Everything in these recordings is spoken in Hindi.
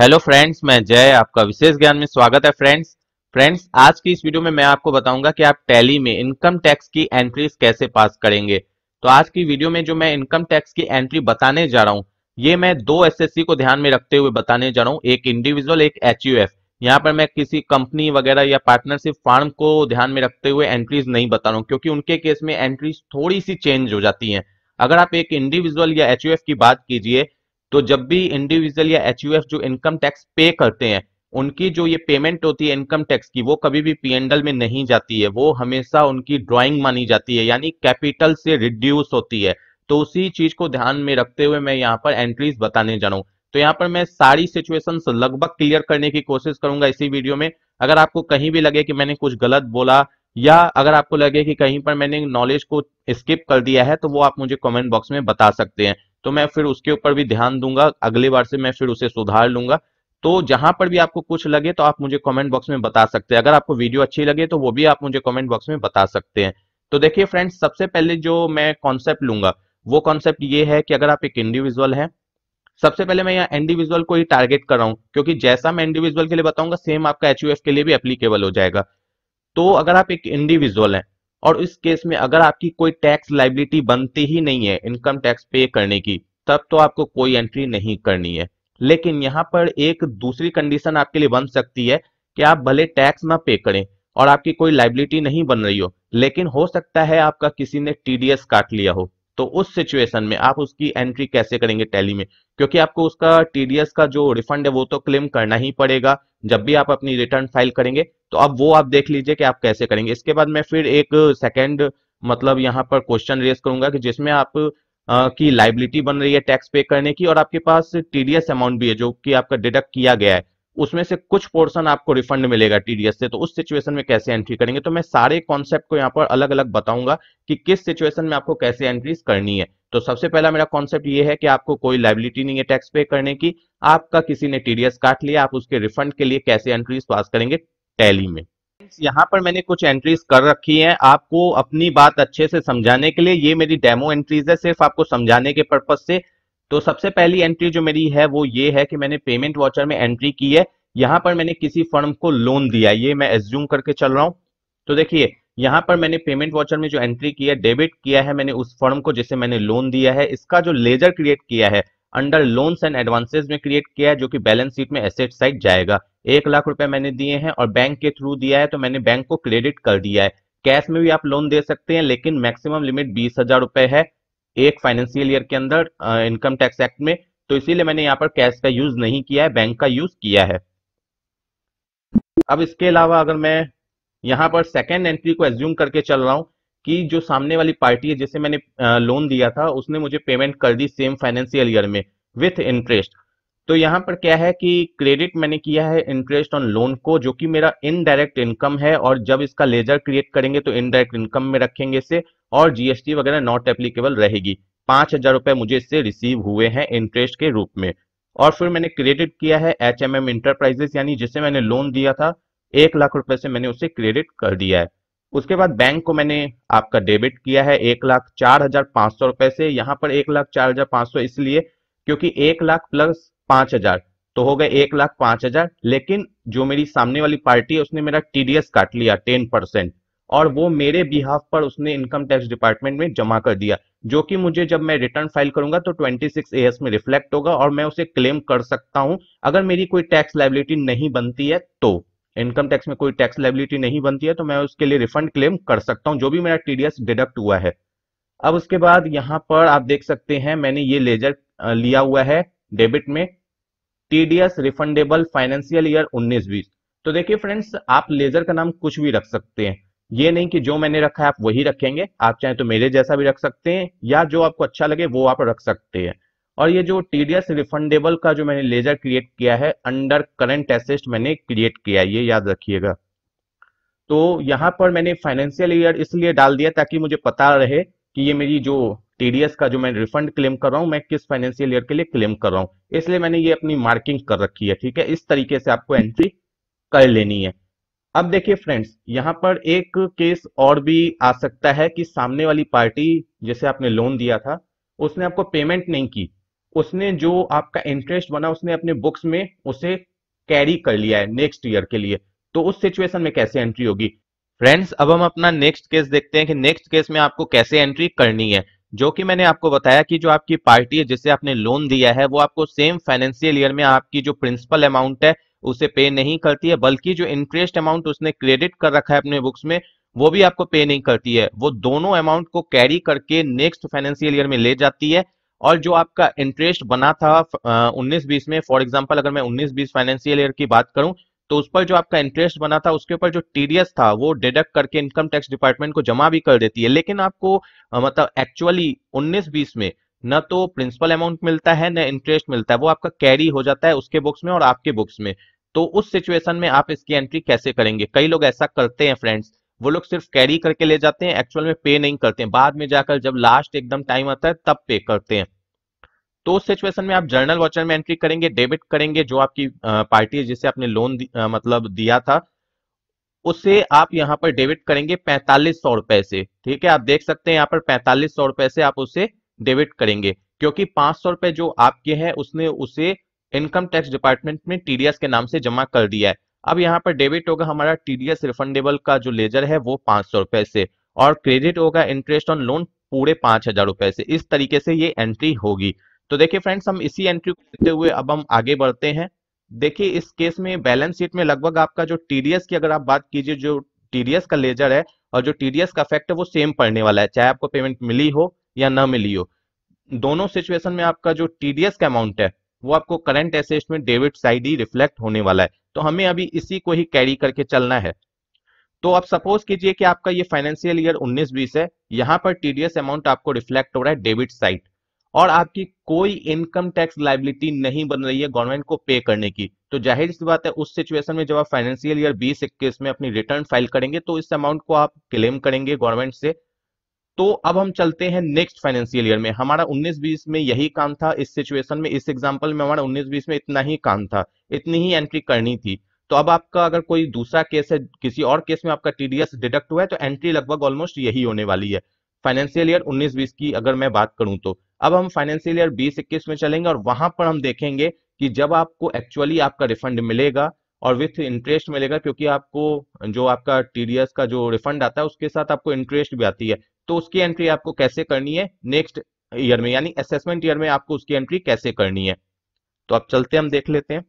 हेलो फ्रेंड्स मैं जय आपका विशेष ज्ञान में स्वागत है फ्रेंड्स फ्रेंड्स आज की इस वीडियो में मैं आपको बताऊंगा कि आप टैली में इनकम टैक्स की एंट्रीज कैसे पास करेंगे तो आज की वीडियो में जो मैं इनकम टैक्स की एंट्री बताने जा रहा हूँ ये मैं दो एस को ध्यान में रखते हुए बताने जा रहा हूँ एक इंडिविजुअल एक एच यू यहाँ पर मैं किसी कंपनी वगैरह या पार्टनरशिप फार्म को ध्यान में रखते हुए एंट्रीज नहीं बता रहा हूँ क्योंकि उनके केस में एंट्रीज थोड़ी सी चेंज हो जाती है अगर आप एक इंडिविजुअल या एच की बात कीजिए तो जब भी इंडिविजुअल या एच जो इनकम टैक्स पे करते हैं उनकी जो ये पेमेंट होती है इनकम टैक्स की वो कभी भी पीएनडल में नहीं जाती है वो हमेशा उनकी ड्राइंग मानी जाती है यानी कैपिटल से रिड्यूस होती है तो उसी चीज को ध्यान में रखते हुए मैं यहाँ पर एंट्रीज बताने जा रहा तो यहाँ पर मैं सारी सिचुएशन लगभग क्लियर करने की कोशिश करूंगा इसी वीडियो में अगर आपको कहीं भी लगे कि मैंने कुछ गलत बोला या अगर आपको लगे कि कहीं पर मैंने नॉलेज को स्किप कर दिया है तो वो आप मुझे कमेंट बॉक्स में बता सकते हैं तो मैं फिर उसके ऊपर भी ध्यान दूंगा अगली बार से मैं फिर उसे सुधार लूंगा तो जहां पर भी आपको कुछ लगे तो आप मुझे कमेंट बॉक्स में बता सकते हैं अगर आपको वीडियो अच्छी लगे तो वो भी आप मुझे कमेंट बॉक्स में बता सकते हैं तो देखिए फ्रेंड्स सबसे पहले जो मैं कॉन्सेप्ट लूंगा वो कॉन्सेप्ट ये है कि अगर आप एक इंडिविजुअल है सबसे पहले मैं यहाँ इंडिविजुअल को ही टारगेट कर रहा हूं क्योंकि जैसा मैं इंडिविजुअल के लिए बताऊंगा सेम आपका एच के लिए भी अप्लीकेबल हो जाएगा तो अगर आप एक इंडिविजुअल है और इस केस में अगर आपकी कोई टैक्स लाइबिलिटी बनती ही नहीं है इनकम टैक्स पे करने की तब तो आपको कोई एंट्री नहीं करनी है लेकिन यहाँ पर एक दूसरी कंडीशन आपके लिए बन सकती है कि आप भले टैक्स ना पे करें और आपकी कोई लाइबिलिटी नहीं बन रही हो लेकिन हो सकता है आपका किसी ने टीडीएस काट लिया हो तो उस सिचुएशन में आप उसकी एंट्री कैसे करेंगे टैली में क्योंकि आपको उसका टीडीएस का जो रिफंड है वो तो क्लेम करना ही पड़ेगा जब भी आप अपनी रिटर्न फाइल करेंगे तो अब वो आप देख लीजिए कि आप कैसे करेंगे इसके बाद मैं फिर एक सेकेंड मतलब यहाँ पर क्वेश्चन रेस करूंगा कि जिसमें आप आ, की लाइबिलिटी बन रही है टैक्स पे करने की और आपके पास टीडीएस अमाउंट भी है जो कि आपका डिडक्ट किया गया है उसमें से कुछ पोर्शन आपको रिफंड मिलेगा टीडीएस से तो उस सिचुएशन में कैसे एंट्री करेंगे तो मैं सारे कॉन्सेप्ट को यहाँ पर अलग अलग बताऊंगा कि किस सिचुएशन में आपको कैसे एंट्रीज करनी है तो सबसे पहला मेरा कॉन्सेप्ट ये है कि आपको कोई लाइबिलिटी नहीं है टैक्स पे करने की आपका किसी ने टीडीएस काट लिया आप उसके रिफंड के लिए कैसे एंट्रीज पास करेंगे टैली में यहाँ पर मैंने कुछ एंट्रीज कर रखी हैं आपको अपनी बात अच्छे से समझाने के लिए ये मेरी डेमो एंट्रीज है सिर्फ आपको समझाने के पर्पज से तो सबसे पहली एंट्री जो मेरी है वो ये है कि मैंने पेमेंट वाचर में एंट्री की है यहाँ पर मैंने किसी फर्म को लोन दिया ये मैं एज्यूम करके चल रहा हूं तो देखिए यहाँ पर मैंने पेमेंट वाचर में जो एंट्री किया है डेबिट किया है मैंने उस फर्म को जिसे मैंने लोन दिया है इसका जो लेजर क्रिएट किया है अंडर लोन्स एंड एडवांसेज में क्रिएट किया है जो कि बैलेंस शीट में एसेट साइड जाएगा एक लाख रुपए मैंने दिए हैं और बैंक के थ्रू दिया है तो मैंने बैंक को क्रेडिट कर दिया है कैश में भी आप लोन दे सकते हैं लेकिन मैक्सिमम लिमिट बीस हजार रुपए है एक फाइनेंशियल ईयर के अंदर इनकम टैक्स एक्ट में तो इसीलिए मैंने यहाँ पर कैश का यूज नहीं किया है बैंक का यूज किया है अब इसके अलावा अगर मैं यहाँ पर सेकेंड एंट्री को एज्यूम करके चल रहा हूँ कि जो सामने वाली पार्टी है जिसे मैंने लोन दिया था उसने मुझे पेमेंट कर दी सेम फाइनेंशियल ईयर में विथ इंटरेस्ट तो यहाँ पर क्या है कि क्रेडिट मैंने किया है इंटरेस्ट ऑन लोन को जो कि मेरा इनडायरेक्ट इनकम है और जब इसका लेजर क्रिएट करेंगे तो इनडायरेक्ट इनकम में रखेंगे इसे और जीएसटी वगैरह नॉट एप्लीकेबल रहेगी पांच हजार रुपए मुझे इससे रिसीव हुए हैं इंटरेस्ट के रूप में और फिर मैंने क्रेडिट किया है एच एम एम इंटरप्राइजेस यानी जिसे मैंने लोन दिया था एक लाख रुपए से मैंने उसे क्रेडिट कर दिया है उसके बाद बैंक को मैंने आपका डेबिट किया है एक लाख चार हजार पांच सौ रुपए से यहाँ पर एक लाख चार हजार पांच सौ इसलिए क्योंकि एक लाख प्लस पांच हजार तो हो गए एक लाख पांच हजार लेकिन जो मेरी सामने वाली पार्टी है उसने मेरा टीडीएस काट लिया टेन परसेंट और वो मेरे बिहाफ पर उसने इनकम टैक्स डिपार्टमेंट में जमा कर दिया जो कि मुझे जब मैं रिटर्न फाइल करूंगा तो 26 एएस में रिफ्लेक्ट होगा और मैं उसे क्लेम कर सकता हूं अगर मेरी कोई टैक्स लाइबिलिटी नहीं बनती है तो इनकम टैक्स में कोई टैक्स लाइबिलिटी नहीं बनती है तो मैं उसके लिए रिफंड क्लेम कर सकता हूं जो भी मेरा टीडीएस डिडक्ट हुआ है अब उसके बाद यहाँ पर आप देख सकते हैं मैंने ये लेजर लिया हुआ है डेबिट में टीडीएस रिफंडेबल फाइनेंशियल ईयर 19 बीस तो देखिए फ्रेंड्स आप लेजर का नाम कुछ भी रख सकते हैं ये नहीं कि जो मैंने रखा है आप वही रखेंगे आप चाहे तो मेरे जैसा भी रख सकते हैं या जो आपको अच्छा लगे वो आप रख सकते हैं और ये जो टीडीएस रिफंडेबल का जो मैंने लेजर क्रिएट किया है अंडर करंट एसेस्ट मैंने क्रिएट किया है ये याद रखिएगा तो यहां पर मैंने फाइनेंशियल ईयर इसलिए डाल दिया ताकि मुझे पता रहे कि ये मेरी जो टीडीएस का जो मैं रिफंड क्लेम कर रहा हूँ मैं किस फाइनेंशियल ईयर के लिए क्लेम कर रहा हूँ इसलिए मैंने ये अपनी मार्किंग कर रखी है ठीक है इस तरीके से आपको एंट्री कर लेनी है अब देखिए फ्रेंड्स यहाँ पर एक केस और भी आ सकता है कि सामने वाली पार्टी जैसे आपने लोन दिया था उसने आपको पेमेंट नहीं की उसने जो आपका इंटरेस्ट बना उसने अपने बुक्स में उसे कैरी कर लिया है नेक्स्ट ईयर के लिए तो उस सिचुएशन में कैसे एंट्री होगी फ्रेंड्स अब हम अपना नेक्स्ट केस देखते हैं कि नेक्स्ट केस में आपको कैसे एंट्री करनी है जो कि मैंने आपको बताया कि जो आपकी पार्टी है जिसे आपने लोन दिया है वो आपको सेम फाइनेंशियल ईयर में आपकी जो प्रिंसिपल अमाउंट है उसे पे नहीं करती है बल्कि जो इंटरेस्ट अमाउंट उसने क्रेडिट कर रखा है अपने बुक्स में वो भी आपको पे नहीं करती है वो दोनों अमाउंट को कैरी करके नेक्स्ट फाइनेंशियल ईयर में ले जाती है और जो आपका इंटरेस्ट बना था उन्नीस बीस में फॉर एग्जाम्पल अगर मैं उन्नीस बीस फाइनेंशियल ईयर की बात करूं तो उस पर जो आपका इंटरेस्ट बना था उसके ऊपर जो टीडीएस था वो डिडक्ट करके इनकम टैक्स डिपार्टमेंट को जमा भी कर देती है लेकिन आपको मतलब एक्चुअली 19-20 में न तो प्रिंसिपल अमाउंट मिलता है न इंटरेस्ट मिलता है वो आपका कैरी हो जाता है उसके बुक्स में और आपके बुक्स में तो उस सिचुएशन में आप इसकी एंट्री कैसे करेंगे कई लोग ऐसा करते हैं फ्रेंड्स वो लोग सिर्फ कैरी करके ले जाते हैं एक्चुअल में पे नहीं करते हैं बाद में जाकर जब लास्ट एकदम टाइम आता है तब पे करते हैं तो उस सिचुएशन में आप जर्नल वॉचर में एंट्री करेंगे डेबिट करेंगे जो आपकी पार्टी है जिसे आपने लोन दि, आ, मतलब दिया था उसे आप यहाँ पर डेबिट करेंगे पैंतालीस सौ रुपए से ठीक है आप देख सकते हैं यहाँ पर पैंतालीस सौ रुपए से आप उसे डेबिट करेंगे क्योंकि पांच सौ रुपए जो आपके हैं उसने उसे इनकम टैक्स डिपार्टमेंट में टीडीएस के नाम से जमा कर दिया है अब यहाँ पर डेबिट होगा हमारा टीडीएस रिफंडेबल का जो लेजर है वो पांच सौ रुपए से और क्रेडिट होगा इंटरेस्ट ऑन लोन पूरे पांच हजार रुपए से इस तरीके से ये एंट्री होगी तो देखिए फ्रेंड्स हम इसी एंट्री को लेते हुए अब हम आगे बढ़ते हैं देखिए इस केस में बैलेंस शीट में लगभग आपका जो टीडीएस की अगर आप बात कीजिए जो टीडीएस का लेजर है और जो टीडीएस का फैक्ट है वो सेम पड़ने वाला है चाहे आपको पेमेंट मिली हो या ना मिली हो दोनों सिचुएशन में आपका जो टीडीएस का अमाउंट है वो आपको करंट एसेट में डेबिट साइड ही रिफ्लेक्ट होने वाला है तो हमें अभी इसी को ही कैरी करके चलना है तो आप सपोज कीजिए कि आपका ये फाइनेंशियल ईयर 19-20 है यहाँ पर टीडीएस अमाउंट आपको रिफ्लेक्ट हो रहा है डेबिट साइड और आपकी कोई इनकम टैक्स लाइबिलिटी नहीं बन रही है गवर्नमेंट को पे करने की तो जाहिर सी बात है उस सिचुएशन में जब आप फाइनेंशियल ईयर बीस इक्कीस में अपनी रिटर्न फाइल करेंगे तो इस अमाउंट को आप क्लेम करेंगे गवर्नमेंट से तो अब हम चलते हैं नेक्स्ट फाइनेंशियल ईयर में हमारा 19-20 में यही काम था इस सिचुएशन में इस एग्जाम्पल में हमारा 19-20 में इतना ही काम था इतनी ही एंट्री करनी थी तो अब आपका अगर कोई दूसरा केस है किसी और केस में आपका टीडीएस डिडक्ट हुआ है तो एंट्री लगभग ऑलमोस्ट यही होने वाली है फाइनेंशियल ईयर 19-20 की अगर मैं बात करूं तो अब हम फाइनेंशियल ईयर 20-21 में चलेंगे और वहां पर हम देखेंगे कि जब आपको एक्चुअली आपका रिफंड मिलेगा और विथ इंटरेस्ट मिलेगा क्योंकि आपको जो आपका टीडीएस का जो रिफंड आता है उसके साथ आपको इंटरेस्ट भी आती है तो उसकी एंट्री आपको कैसे करनी है नेक्स्ट ईयर में यानी असेसमेंट ईयर में आपको उसकी एंट्री कैसे करनी है तो अब चलते हम देख लेते हैं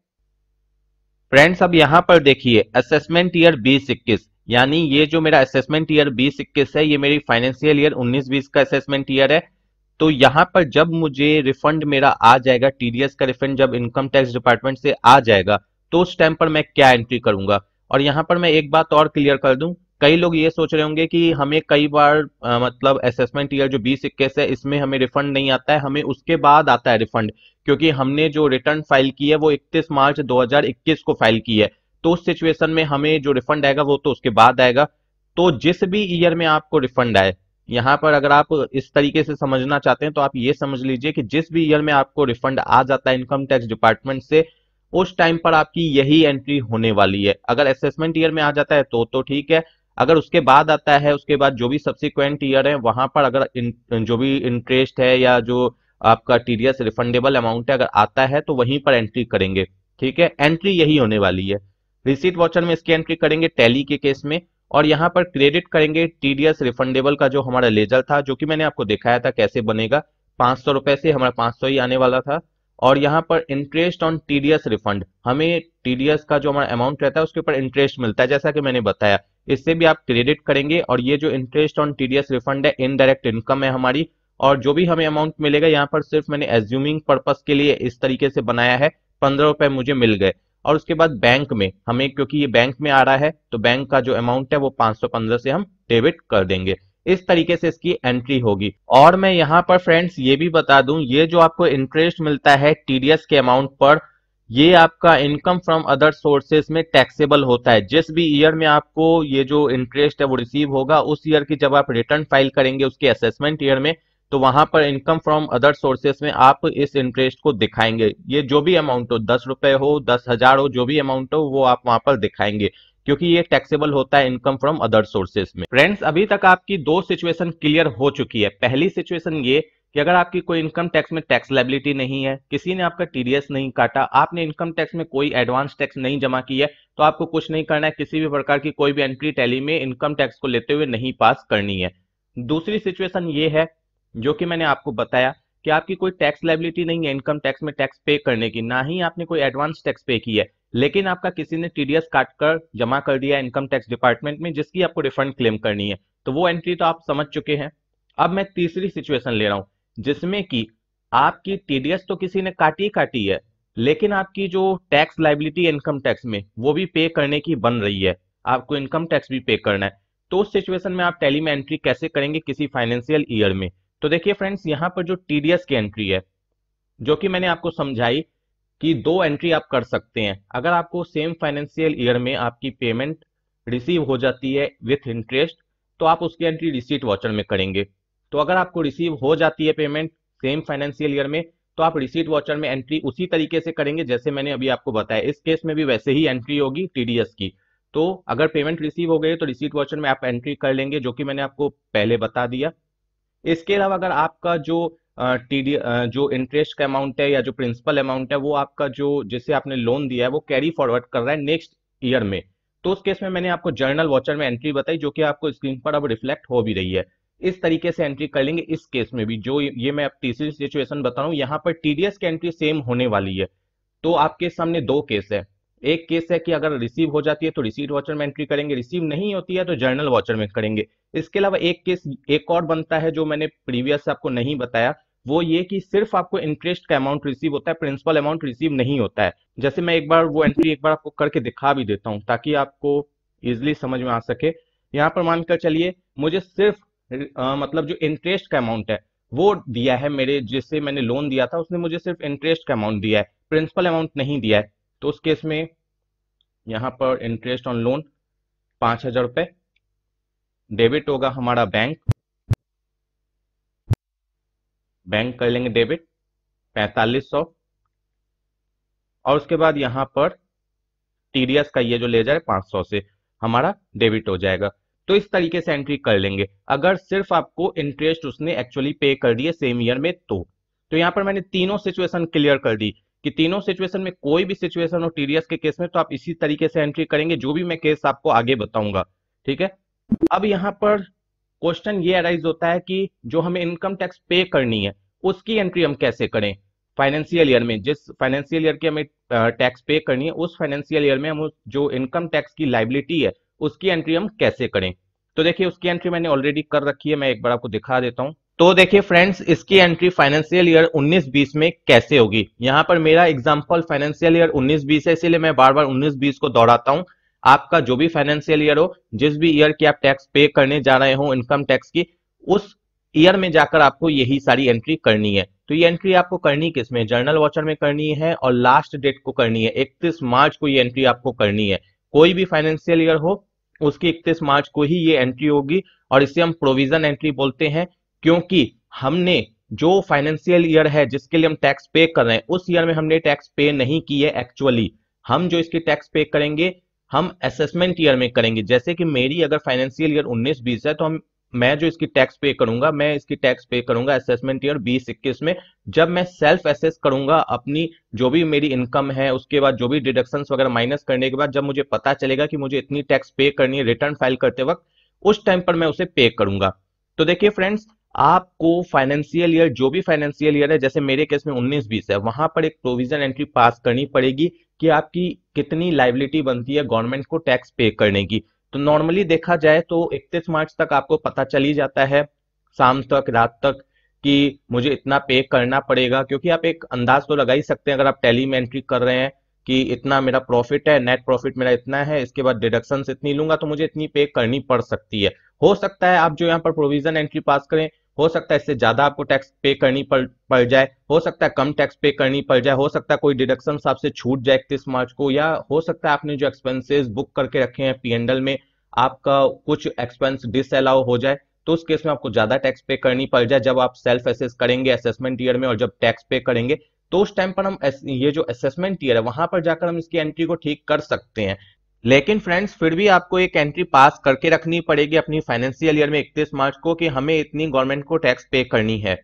फ्रेंड्स अब यहां पर देखिए असेसमेंट ईयर बीस इक्कीस यानी ये जो मेरा असेसमेंट ईयर बीस इक्कीस है ये मेरी फाइनेंशियल ईयर उन्नीस बीस का असेसमेंट ईयर है तो यहाँ पर जब मुझे रिफंड मेरा आ जाएगा टीडीएस का रिफंड जब इनकम टैक्स डिपार्टमेंट से आ जाएगा तो उस टाइम पर मैं क्या एंट्री करूंगा और यहाँ पर मैं एक बात और क्लियर कर दूं कई लोग ये सोच रहे होंगे कि हमें कई बार आ, मतलब असेसमेंट ईयर जो बीस इक्कीस है इसमें हमें रिफंड नहीं आता है हमें उसके बाद आता है रिफंड क्योंकि हमने जो रिटर्न फाइल की है वो इकतीस मार्च 2021 को फाइल की है तो उस सिचुएशन में हमें जो रिफंड आएगा वो तो उसके बाद आएगा तो जिस भी ईयर में आपको रिफंड आए यहाँ पर अगर आप इस तरीके से समझना चाहते हैं तो आप ये समझ लीजिए कि जिस भी ईयर में आपको रिफंड आ जाता है इनकम टैक्स डिपार्टमेंट से उस टाइम पर आपकी यही एंट्री होने वाली है अगर असेसमेंट ईयर में आ जाता है तो तो ठीक है अगर उसके बाद आता है उसके बाद जो भी सब्सिक्वेंट ईयर है वहां पर अगर इन, जो भी इंटरेस्ट है या जो आपका टीडीएस रिफंडेबल अमाउंट है अगर आता है तो वहीं पर एंट्री करेंगे ठीक है एंट्री यही होने वाली है रिसीट वाचर में इसकी एंट्री करेंगे टैली के केस में और यहाँ पर क्रेडिट करेंगे टीडीएस रिफंडेबल का जो हमारा लेजर था जो कि मैंने आपको दिखाया था कैसे बनेगा पांच सौ रुपए से हमारा पांच सौ ही आने वाला था और यहाँ पर इंटरेस्ट ऑन टीडीएस रिफंड हमें टीडीएस का जो हमारा अमाउंट रहता है उसके ऊपर इंटरेस्ट मिलता है जैसा कि मैंने बताया इससे भी आप क्रेडिट करेंगे और ये जो इंटरेस्ट ऑन टीडीएस रिफंड है इनडायरेक्ट इनकम है हमारी और जो भी हमें अमाउंट मिलेगा यहाँ पर सिर्फ मैंने एज्यूमिंग पर्पज के लिए इस तरीके से बनाया है पंद्रह रुपए मुझे मिल गए और उसके बाद बैंक में हमें क्योंकि ये बैंक में आ रहा है तो बैंक का जो अमाउंट है वो 515 से हम डेबिट कर देंगे इस तरीके से इसकी एंट्री होगी और मैं यहाँ पर फ्रेंड्स ये भी बता दूं ये जो आपको इंटरेस्ट मिलता है टीडीएस के अमाउंट पर ये आपका इनकम फ्रॉम अदर सोर्सेज में टैक्सेबल होता है जिस भी ईयर में आपको ये जो इंटरेस्ट है वो रिसीव होगा उस ईयर की जब आप रिटर्न फाइल करेंगे उसके असेसमेंट ईयर में तो वहां पर इनकम फ्रॉम अदर सोर्सेस में आप इस इंटरेस्ट को दिखाएंगे ये जो भी अमाउंट हो दस रुपए हो दस हजार हो जो भी अमाउंट हो वो आप वहां पर दिखाएंगे क्योंकि ये टैक्सेबल होता है इनकम फ्रॉम अदर सोर्सेस में फ्रेंड्स अभी तक आपकी दो सिचुएशन क्लियर हो चुकी है पहली सिचुएशन ये कि अगर आपकी कोई इनकम टैक्स में टैक्स लाइबिलिटी नहीं है किसी ने आपका टीडीएस नहीं काटा आपने इनकम टैक्स में कोई एडवांस टैक्स नहीं जमा की है तो आपको कुछ नहीं करना है किसी भी प्रकार की कोई भी एंट्री टैली में इनकम टैक्स को लेते हुए नहीं पास करनी है दूसरी सिचुएशन ये है जो कि मैंने आपको बताया कि आपकी कोई टैक्स लाइबिलिटी नहीं है इनकम टैक्स में टैक्स पे करने की ना ही आपने कोई एडवांस टैक्स पे की है लेकिन आपका किसी ने टीडीएस काट कर जमा कर दिया इनकम टैक्स डिपार्टमेंट में जिसकी आपको रिफंड क्लेम करनी है तो वो एंट्री तो आप समझ चुके हैं अब मैं तीसरी सिचुएशन ले रहा हूँ जिसमें कि आपकी टीडीएस तो किसी ने काटी काटी है लेकिन आपकी जो टैक्स लाइबिलिटी इनकम टैक्स में वो भी पे करने की बन रही है आपको इनकम टैक्स भी पे करना है तो उस सिचुएशन में आप टेली में एंट्री कैसे करेंगे किसी फाइनेंशियल ईयर में तो देखिए फ्रेंड्स यहाँ पर जो टीडीएस की एंट्री है जो कि मैंने आपको समझाई कि दो एंट्री आप कर सकते हैं अगर आपको सेम फाइनेंशियल ईयर में आपकी पेमेंट रिसीव हो जाती है विथ इंटरेस्ट तो आप उसकी एंट्री रिसीट वाचर में करेंगे तो अगर आपको रिसीव हो जाती है पेमेंट सेम फाइनेंशियल ईयर में तो आप रिसीट वाचर में एंट्री उसी तरीके से करेंगे जैसे मैंने अभी आपको बताया इस केस में भी वैसे ही एंट्री होगी टीडीएस की तो अगर पेमेंट रिसीव हो गई तो रिसीट वाचर में आप एंट्री कर लेंगे जो कि मैंने आपको पहले बता दिया इसके अलावा अगर आपका जो टीडी जो इंटरेस्ट का अमाउंट है या जो प्रिंसिपल अमाउंट है वो आपका जो जिसे आपने लोन दिया है वो कैरी फॉरवर्ड कर रहा है नेक्स्ट ईयर में तो उस केस में मैंने आपको जर्नल वॉचर में एंट्री बताई जो कि आपको स्क्रीन पर अब रिफ्लेक्ट हो भी रही है इस तरीके से एंट्री कर लेंगे इस केस में भी जो ये मैं तीसरी सिचुएशन बता रहा हूँ यहाँ पर टीडीएस की एंट्री सेम होने वाली है तो आपके सामने दो केस है एक केस है कि अगर रिसीव हो जाती है तो रिसीव वॉचर में एंट्री करेंगे रिसीव नहीं होती है तो जर्नल वॉचर में करेंगे इसके अलावा एक केस एक और बनता है जो मैंने प्रीवियस आपको नहीं बताया वो ये कि सिर्फ आपको इंटरेस्ट का अमाउंट रिसीव होता है प्रिंसिपल अमाउंट रिसीव नहीं होता है जैसे मैं एक बार वो एंट्री एक बार आपको करके दिखा भी देता हूं ताकि आपको इजिली समझ में आ सके यहाँ पर मानकर चलिए मुझे सिर्फ आ, मतलब जो इंटरेस्ट का अमाउंट है वो दिया है मेरे जिससे मैंने लोन दिया था उसने मुझे सिर्फ इंटरेस्ट का अमाउंट दिया है प्रिंसिपल अमाउंट नहीं दिया है तो उस केस में यहां पर इंटरेस्ट ऑन लोन पांच हजार रुपए डेबिट होगा हमारा बैंक बैंक कर लेंगे डेबिट पैंतालीस सौ और उसके बाद यहां पर टीडीएस का ये जो ले जाए पांच सौ से हमारा डेबिट हो जाएगा तो इस तरीके से एंट्री कर लेंगे अगर सिर्फ आपको इंटरेस्ट उसने एक्चुअली पे कर दिए सेम ईयर में तो तो यहां पर मैंने तीनों सिचुएशन क्लियर कर दी कि तीनों सिचुएशन में कोई भी सिचुएशन हो टीडीएस के केस में तो आप इसी तरीके से एंट्री करेंगे जो भी मैं केस आपको आगे बताऊंगा ठीक है अब यहाँ पर क्वेश्चन ये अराइज होता है कि जो हमें इनकम टैक्स पे करनी है उसकी एंट्री हम कैसे करें फाइनेंशियल ईयर में जिस फाइनेंशियल ईयर की हमें टैक्स पे करनी है उस फाइनेंशियल ईयर में हम जो इनकम टैक्स की लाइबिलिटी है उसकी एंट्री हम कैसे करें तो देखिए उसकी एंट्री मैंने ऑलरेडी कर रखी है मैं एक बार आपको दिखा देता हूं तो देखिए फ्रेंड्स इसकी एंट्री फाइनेंशियल ईयर 19-20 में कैसे होगी यहाँ पर मेरा एग्जांपल फाइनेंशियल ईयर 19-20 है इसीलिए मैं बार बार 19-20 को दोहराता हूँ आपका जो भी फाइनेंशियल ईयर हो जिस भी ईयर की आप टैक्स पे करने जा रहे हो इनकम टैक्स की उस ईयर में जाकर आपको यही सारी एंट्री करनी है तो ये एंट्री आपको करनी किसमें जर्नल वॉचर में करनी है और लास्ट डेट को करनी है इकतीस मार्च को ये एंट्री आपको करनी है कोई भी फाइनेंशियल ईयर हो उसकी इकतीस मार्च को ही ये एंट्री होगी और इसे हम प्रोविजन एंट्री बोलते हैं क्योंकि हमने जो फाइनेंशियल ईयर है जिसके लिए हम टैक्स पे कर रहे हैं उस ईयर में हमने टैक्स पे नहीं की है एक्चुअली हम जो इसकी टैक्स पे करेंगे हम असेसमेंट ईयर में करेंगे जैसे कि मेरी अगर फाइनेंशियल ईयर 19 बीस है तो हम मैं जो इसकी टैक्स पे करूंगा मैं इसकी टैक्स पे करूंगा असेसमेंट ईयर बीस इक्कीस में जब मैं सेल्फ असेस करूंगा अपनी जो भी मेरी इनकम है उसके बाद जो भी डिडक्शन वगैरह माइनस करने के बाद जब मुझे पता चलेगा कि मुझे इतनी टैक्स पे करनी है रिटर्न फाइल करते वक्त उस टाइम पर मैं उसे पे करूंगा तो देखिए फ्रेंड्स आपको फाइनेंशियल ईयर जो भी फाइनेंशियल ईयर है जैसे मेरे केस में 19-20 है वहां पर एक प्रोविजन एंट्री पास करनी पड़ेगी कि आपकी कितनी लाइबिलिटी बनती है गवर्नमेंट को टैक्स पे करने की तो नॉर्मली देखा जाए तो इकतीस मार्च तक आपको पता चली जाता है शाम तक रात तक कि मुझे इतना पे करना पड़ेगा क्योंकि आप एक अंदाज तो लगा ही सकते हैं अगर आप टेली में एंट्री कर रहे हैं कि इतना मेरा प्रॉफिट है नेट प्रॉफिट मेरा इतना है इसके बाद डिडक्शन इतनी लूंगा तो मुझे इतनी पे करनी पड़ सकती है हो सकता है आप जो यहाँ पर प्रोविजन एंट्री पास करें हो सकता है इससे ज़्यादा आपको टैक्स पे करनी पड़ पड़ जाए हो सकता है कम टैक्स पे करनी पड़ जाए हो सकता है कोई डिडक्शन आपसे छूट जाए इकतीस मार्च को या हो सकता है आपने जो एक्सपेंसेस बुक करके रखे हैं पी में आपका कुछ एक्सपेंस डिसअलाउ हो जाए तो उस केस में आपको ज़्यादा टैक्स पे करनी पड़ जाए जब आप सेल्फ असेस करेंगे असेसमेंट ईयर में और जब टैक्स पे करेंगे तो उस टाइम पर हम ये जो असेसमेंट ईयर है वहां पर जाकर हम इसकी एंट्री को ठीक कर सकते हैं लेकिन फ्रेंड्स फिर भी आपको एक एंट्री पास करके रखनी पड़ेगी अपनी फाइनेंशियल ईयर में इकतीस मार्च को कि हमें इतनी गवर्नमेंट को टैक्स पे करनी है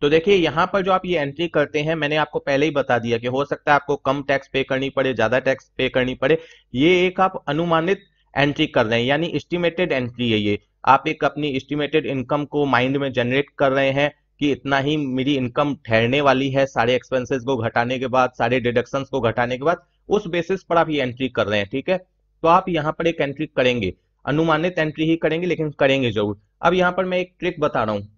तो देखिए यहाँ पर जो आप ये एंट्री करते हैं मैंने आपको पहले ही बता दिया कि हो सकता है आपको कम टैक्स पे करनी पड़े ज्यादा टैक्स पे करनी पड़े ये एक आप अनुमानित एंट्री कर रहे हैं यानी एस्टिमेटेड एंट्री है ये आप एक अपनी एस्टिमेटेड इनकम को माइंड में जनरेट कर रहे हैं कि इतना ही मेरी इनकम ठहरने वाली है सारे एक्सपेंसेस को घटाने के बाद सारे डिडक्शंस को घटाने के बाद उस बेसिस पर आप ये एंट्री कर रहे हैं ठीक है तो आप यहाँ पर एक एंट्री करेंगे अनुमानित एंट्री ही करेंगे लेकिन करेंगे जरूर अब यहाँ पर मैं एक ट्रिक बता रहा हूँ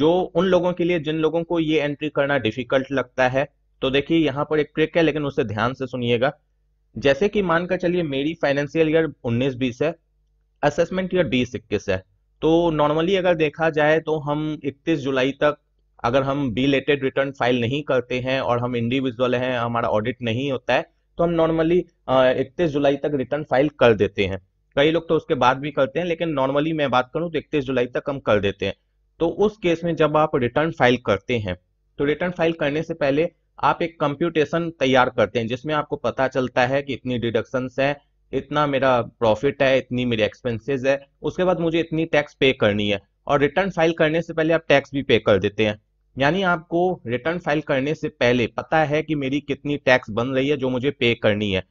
जो उन लोगों के लिए जिन लोगों को ये एंट्री करना डिफिकल्ट लगता है तो देखिए यहाँ पर एक ट्रिक है लेकिन उसे ध्यान से सुनिएगा जैसे कि मानकर चलिए मेरी फाइनेंशियल ईयर 19 बीस है असेसमेंट ईयर बीस इक्कीस है तो नॉर्मली अगर देखा जाए तो हम 31 जुलाई तक अगर हम बी लेटेड रिटर्न फाइल नहीं करते हैं और हम इंडिविजुअल हैं हमारा ऑडिट नहीं होता है तो हम नॉर्मली इकतीस जुलाई तक रिटर्न फाइल कर देते हैं कई लोग तो उसके बाद भी करते हैं लेकिन नॉर्मली मैं बात करूं तो इकतीस जुलाई तक हम कर देते हैं तो उस केस में जब आप रिटर्न फाइल करते हैं तो रिटर्न फाइल करने से पहले आप एक कंप्यूटेशन तैयार करते हैं जिसमें आपको पता चलता है कि इतनी डिडक्शन है इतना मेरा प्रॉफिट है इतनी मेरी एक्सपेंसेस है उसके बाद मुझे इतनी टैक्स पे करनी है और रिटर्न फाइल करने से पहले आप टैक्स भी पे कर देते हैं यानी आपको रिटर्न फाइल करने से पहले पता है कि मेरी कितनी टैक्स बन रही है जो मुझे पे करनी है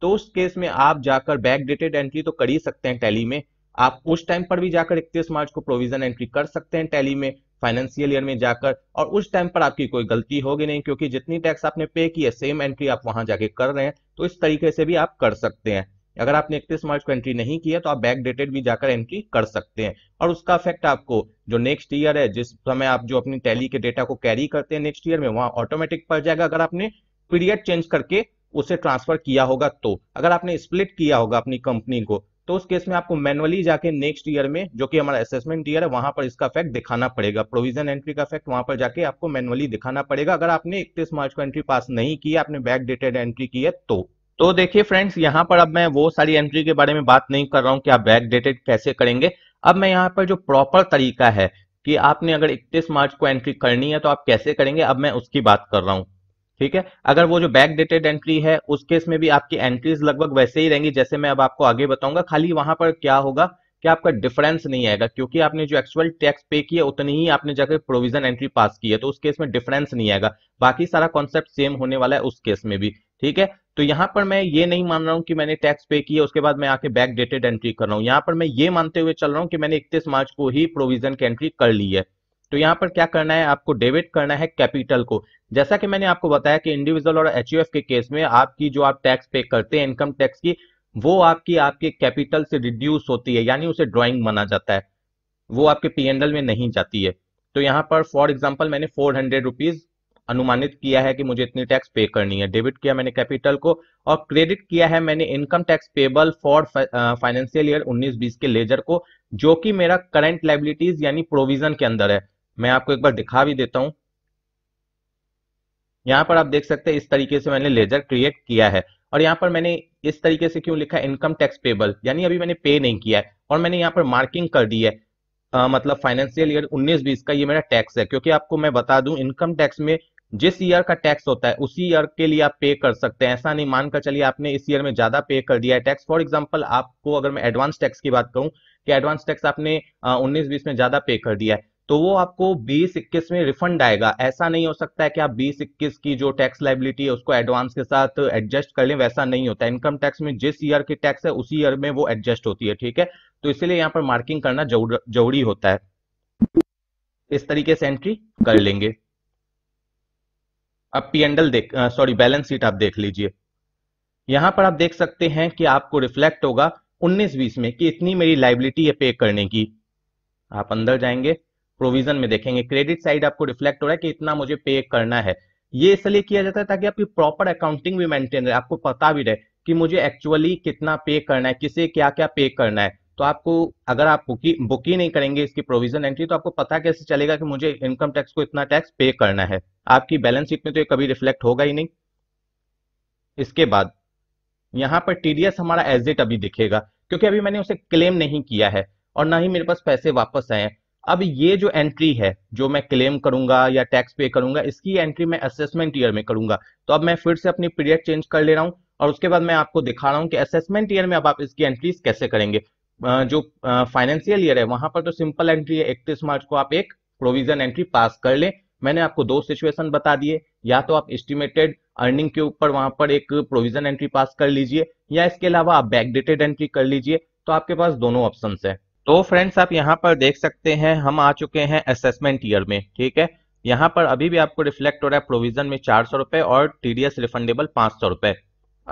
तो उस केस में आप जाकर बैक डेटेड एंट्री तो कर ही सकते हैं टैली में आप उस टाइम पर भी जाकर इकतीस मार्च को प्रोविजन एंट्री कर सकते हैं टैली में फाइनेंशियल ईयर में जाकर और उस टाइम पर आपकी कोई गलती होगी नहीं क्योंकि जितनी टैक्स आपने पे की है सेम एंट्री आप वहां जाके कर रहे हैं तो इस तरीके से भी आप कर सकते हैं अगर आपने इकतीस मार्च को एंट्री नहीं किया तो आप बैक डेटेड भी जाकर एंट्री कर सकते हैं और उसका इफेक्ट आपको जो नेक्स्ट ईयर है जिस समय आप जो अपनी टैली के डेटा को कैरी करते हैं नेक्स्ट ईयर में वहां ऑटोमेटिक पड़ जाएगा अगर आपने पीरियड चेंज करके उसे ट्रांसफर किया होगा तो अगर आपने स्प्लिट किया होगा अपनी कंपनी को तो उस केस में आपको मैनुअली जाके नेक्स्ट ईयर में जो कि हमारा असेसमेंट ईयर है वहां पर इसका इफेक्ट दिखाना पड़ेगा प्रोविजन एंट्री का इफेक्ट वहां पर जाके आपको मैनुअली दिखाना पड़ेगा अगर आपने इकतीस मार्च को एंट्री पास नहीं की आपने बैक डेटेड एंट्री की है तो तो देखिए फ्रेंड्स यहाँ पर अब मैं वो सारी एंट्री के बारे में बात नहीं कर रहा हूँ कि आप बैक डेटेड कैसे करेंगे अब मैं यहाँ पर जो प्रॉपर तरीका है कि आपने अगर 31 मार्च को एंट्री करनी है तो आप कैसे करेंगे अब मैं उसकी बात कर रहा हूँ ठीक है अगर वो जो बैक डेटेड एंट्री है उस केस में भी आपकी एंट्रीज लगभग वैसे ही रहेंगी जैसे मैं अब आपको आगे बताऊंगा खाली वहां पर क्या होगा कि आपका डिफरेंस नहीं आएगा क्योंकि आपने जो एक्चुअल टैक्स पे किया उतनी ही आपने जाकर प्रोविजन एंट्री पास की है तो उस केस में डिफरेंस नहीं आएगा बाकी सारा कॉन्सेप्ट सेम होने वाला है उस केस में भी ठीक है तो यहाँ पर मैं ये नहीं मान रहा हूँ कि मैंने टैक्स पे किया उसके बाद मैं आके बैक डेटेड एंट्री कर रहा हूँ यहाँ पर मैं ये मानते हुए चल रहा हूँ कि मैंने इकतीस मार्च को ही प्रोविजन की एंट्री कर ली है तो यहाँ पर क्या करना है आपको डेबिट करना है कैपिटल को जैसा कि मैंने आपको बताया कि इंडिविजुअल और एच के केस में आपकी जो आप टैक्स पे करते हैं इनकम टैक्स की वो आपकी आपके कैपिटल से रिड्यूस होती है यानी उसे ड्रॉइंग माना जाता है वो आपके पी में नहीं जाती है तो यहाँ पर फॉर एग्जाम्पल मैंने फोर हंड्रेड रुपीज अनुमानित किया है कि मुझे इतनी टैक्स पे करनी है डेबिट किया मैंने कैपिटल को और क्रेडिट किया है मैंने income tax payable for financial year 19-20 के लेजर को जो कि मेरा करंट लाइबिलिटीज यानी प्रोविजन के अंदर है मैं आपको एक बार दिखा भी देता हूं यहाँ पर आप देख सकते हैं इस तरीके से मैंने लेजर क्रिएट किया है और यहाँ पर मैंने इस तरीके से क्यों लिखा है इनकम टैक्स पेबल यानी अभी मैंने पे नहीं किया है और मैंने यहाँ पर मार्किंग कर दी है आ, मतलब फाइनेंशियल ईयर 19-20 का ये मेरा टैक्स है क्योंकि आपको मैं बता दूं इनकम टैक्स में जिस ईयर का टैक्स होता है उसी ईयर के लिए आप पे कर सकते हैं ऐसा नहीं मानकर चलिए आपने इस ईयर में ज्यादा पे कर दिया है टैक्स फॉर एग्जाम्पल आपको अगर मैं एडवांस टैक्स की बात करूं कि एडवांस टैक्स आपने उन्नीस बीस में ज्यादा पे कर दिया है तो वो आपको बीस इक्कीस में रिफंड आएगा ऐसा नहीं हो सकता है कि आप बीस इक्कीस की जो टैक्स लाइबिलिटी है उसको एडवांस के साथ एडजस्ट कर लें वैसा नहीं होता इनकम टैक्स में जिस ईयर की टैक्स है उसी ईयर में वो एडजस्ट होती है ठीक है तो इसलिए यहाँ पर मार्किंग करना जरूरी होता है इस तरीके से एंट्री कर लेंगे अब पी एंडल देख सॉरी बैलेंस शीट आप देख लीजिए यहां पर आप देख सकते हैं कि आपको रिफ्लेक्ट होगा 19-20 में कि इतनी मेरी लाइबिलिटी है पे करने की आप अंदर जाएंगे प्रोविजन में देखेंगे क्रेडिट साइड आपको रिफ्लेक्ट हो रहा है कि इतना मुझे पे करना है ये इसलिए किया जाता है ताकि आपकी प्रॉपर अकाउंटिंग भी मेंटेन रहे आपको पता भी रहे कि मुझे एक्चुअली कितना पे करना है किसे क्या क्या पे करना है तो आपको अगर आप बुकी बुक नहीं करेंगे इसकी प्रोविजन एंट्री तो आपको पता कैसे चलेगा कि मुझे इनकम टैक्स को इतना टैक्स पे करना है आपकी बैलेंस शीट में तो ये कभी रिफ्लेक्ट होगा ही नहीं इसके बाद यहाँ पर टीडीएस हमारा एजिट अभी दिखेगा क्योंकि अभी मैंने उसे क्लेम नहीं किया है और ना ही मेरे पास पैसे वापस आए हैं अब ये जो एंट्री है जो मैं क्लेम करूंगा या टैक्स पे करूंगा इसकी एंट्री मैं असेसमेंट ईयर में करूंगा तो अब मैं फिर से अपनी पीरियड चेंज कर ले रहा हूं और उसके बाद मैं आपको दिखा रहा हूँ कि असेसमेंट ईयर में अब आप इसकी एंट्रीज कैसे करेंगे जो फाइनेंशियल ईयर है वहां पर तो सिंपल एंट्री है इकतीस मार्च को आप एक प्रोविजन एंट्री पास कर लें मैंने आपको दो सिचुएशन बता दिए या तो आप एस्टिमेटेड अर्निंग के ऊपर वहां पर एक प्रोविजन एंट्री पास कर लीजिए या इसके अलावा आप बैकडेटेड एंट्री कर लीजिए तो आपके पास दोनों ऑप्शन है तो फ्रेंड्स आप यहाँ पर देख सकते हैं हम आ चुके हैं असेसमेंट ईयर में ठीक है यहाँ पर अभी भी आपको रिफ्लेक्ट हो रहा है प्रोविजन में चार सौ रुपए और टीडीएस रिफंडेबल पांच सौ रुपए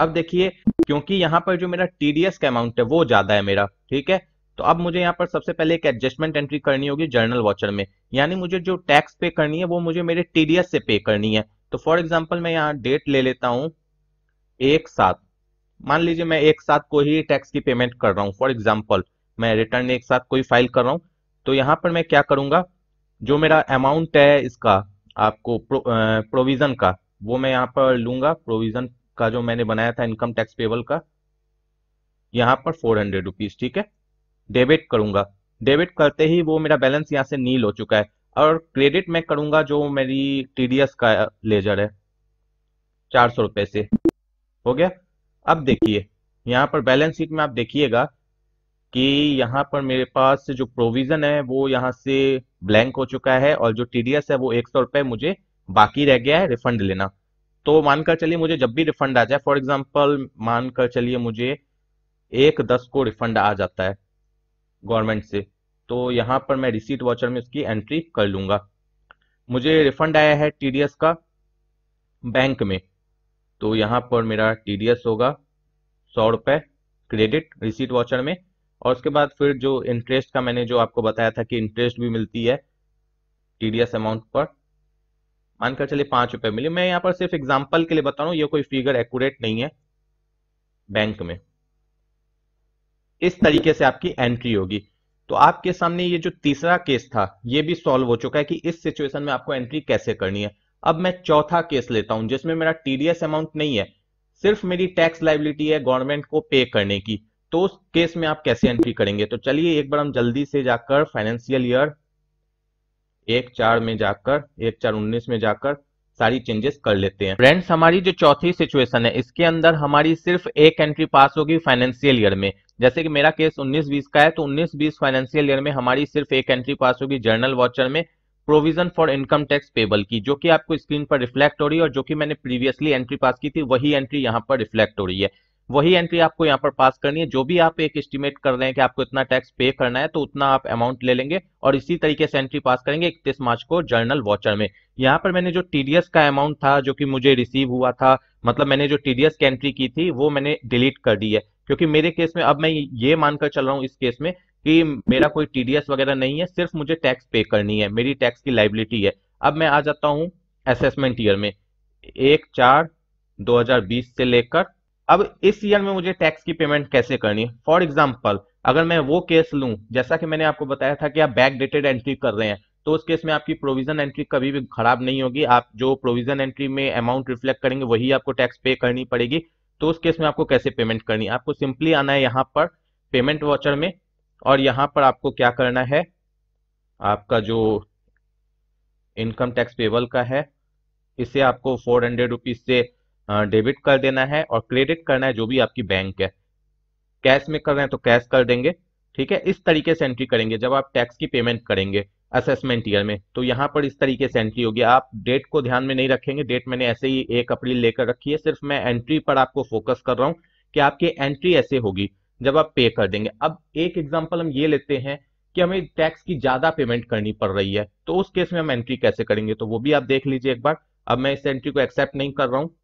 अब देखिए क्योंकि यहाँ पर जो मेरा टीडीएस का अमाउंट है वो ज्यादा है मेरा ठीक है तो अब मुझे यहाँ पर सबसे पहले एक एडजस्टमेंट एंट्री करनी होगी जर्नल वॉचर में यानी मुझे जो टैक्स पे करनी है वो मुझे मेरे टीडीएस से पे करनी है तो फॉर एग्जाम्पल मैं यहाँ डेट ले लेता हूँ एक साथ मान लीजिए मैं एक साथ को ही टैक्स की पेमेंट कर रहा हूँ फॉर एग्जाम्पल मैं रिटर्न एक साथ कोई फाइल कर रहा हूँ तो यहाँ पर मैं क्या करूंगा जो मेरा अमाउंट है इसका आपको प्रो, प्रोविजन का वो मैं यहाँ पर लूंगा प्रोविजन का जो मैंने बनाया था इनकम टैक्स पेबल का यहाँ पर फोर हंड्रेड रुपीज ठीक है डेबिट करूंगा डेबिट करते ही वो मेरा बैलेंस यहाँ से नील हो चुका है और क्रेडिट मैं करूंगा जो मेरी टीडीएस का लेजर है चार सौ रुपए से हो गया अब देखिए यहाँ पर बैलेंस शीट में आप देखिएगा कि यहाँ पर मेरे पास जो प्रोविजन है वो यहाँ से ब्लैंक हो चुका है और जो टीडीएस है वो एक सौ रुपए मुझे बाकी रह गया है रिफंड लेना तो मानकर चलिए मुझे जब भी रिफंड आ जाए फॉर एग्जाम्पल मानकर चलिए मुझे एक दस को रिफंड आ जाता है गवर्नमेंट से तो यहाँ पर मैं रिसीट वाचर में उसकी एंट्री कर लूंगा मुझे रिफंड आया है टीडीएस का बैंक में तो यहां पर मेरा टीडीएस होगा सौ रुपए क्रेडिट रिसीट वाचर में और उसके बाद फिर जो इंटरेस्ट का मैंने जो आपको बताया था कि इंटरेस्ट भी मिलती है टीडीएस अमाउंट पर मानकर चलिए पांच रुपए मिले मैं यहां पर सिर्फ एग्जाम्पल के लिए बता रहा हूं ये कोई फिगर एक्यूरेट नहीं है बैंक में इस तरीके से आपकी एंट्री होगी तो आपके सामने ये जो तीसरा केस था ये भी सॉल्व हो चुका है कि इस सिचुएशन में आपको एंट्री कैसे करनी है अब मैं चौथा केस लेता हूं जिसमें मेरा टीडीएस अमाउंट नहीं है सिर्फ मेरी टैक्स लाइबिलिटी है गवर्नमेंट को पे करने की तो उस केस में आप कैसे एंट्री करेंगे तो चलिए एक बार हम जल्दी से जाकर फाइनेंशियल ईयर एक चार में जाकर एक चार उन्नीस में जाकर सारी चेंजेस कर लेते हैं फ्रेंड्स हमारी जो चौथी सिचुएशन है इसके अंदर हमारी सिर्फ एक एंट्री पास होगी फाइनेंशियल ईयर में जैसे कि मेरा केस 19-20 का है तो 19-20 फाइनेंशियल ईयर में हमारी सिर्फ एक एंट्री पास होगी जर्नल वॉचर में provision for income tax payable की जो कि आपको स्क्रीन पर रिफ्लेक्ट हो रही है और जो कि मैंने प्रीवियसली एंट्री पास की थी वही एंट्री यहाँ पर रिफ्लेक्ट हो रही है वही एंट्री आपको यहाँ पर पास करनी है जो भी आप एक एस्टिमेट कर रहे हैं कि आपको इतना टैक्स पे करना है तो उतना आप अमाउंट ले लेंगे और इसी तरीके से एंट्री पास करेंगे इकतीस मार्च को जर्नल वॉचर में यहाँ पर मैंने जो टीडीएस का अमाउंट था जो कि मुझे रिसीव हुआ था मतलब मैंने जो टीडीएस की एंट्री की थी वो मैंने डिलीट कर दी है क्योंकि मेरे केस में अब मैं ये मानकर चल रहा हूँ इस केस में कि मेरा कोई टीडीएस वगैरह नहीं है सिर्फ मुझे टैक्स पे करनी है मेरी टैक्स की लाइबिलिटी है अब मैं आ जाता हूँ असेसमेंट ईयर में एक चार दो से लेकर अब इस ईयर में मुझे टैक्स की पेमेंट कैसे करनी है फॉर एग्जाम्पल अगर मैं वो केस लूँ जैसा कि मैंने आपको बताया था कि आप बैक डेटेड एंट्री कर रहे हैं तो उस केस में आपकी प्रोविजन एंट्री कभी भी खराब नहीं होगी आप जो प्रोविजन एंट्री में अमाउंट रिफ्लेक्ट करेंगे वही आपको टैक्स पे करनी पड़ेगी तो उस केस में आपको कैसे पेमेंट करनी है आपको सिंपली आना है यहाँ पर पेमेंट वाचर में और यहाँ पर आपको क्या करना है आपका जो इनकम टैक्स पेबल का है इसे आपको फोर हंड्रेड रुपीज से डेबिट कर देना है और क्रेडिट करना है जो भी आपकी बैंक है कैश में कर रहे हैं तो कैश कर देंगे ठीक है इस तरीके से एंट्री करेंगे जब आप टैक्स की पेमेंट करेंगे असेसमेंट ईयर में तो यहाँ पर इस तरीके से एंट्री होगी आप डेट को ध्यान में नहीं रखेंगे डेट मैंने ऐसे ही एक अप्रैल लेकर रखी है सिर्फ मैं एंट्री पर आपको फोकस कर रहा हूँ कि आपकी एंट्री ऐसे होगी जब आप पे कर देंगे अब एक एग्जाम्पल हम ये लेते हैं कि हमें टैक्स की ज्यादा पेमेंट करनी पड़ रही है तो उस केस में हम एंट्री कैसे करेंगे तो वो भी आप देख लीजिए एक बार अब मैं इस एंट्री को एक्सेप्ट नहीं कर रहा हूँ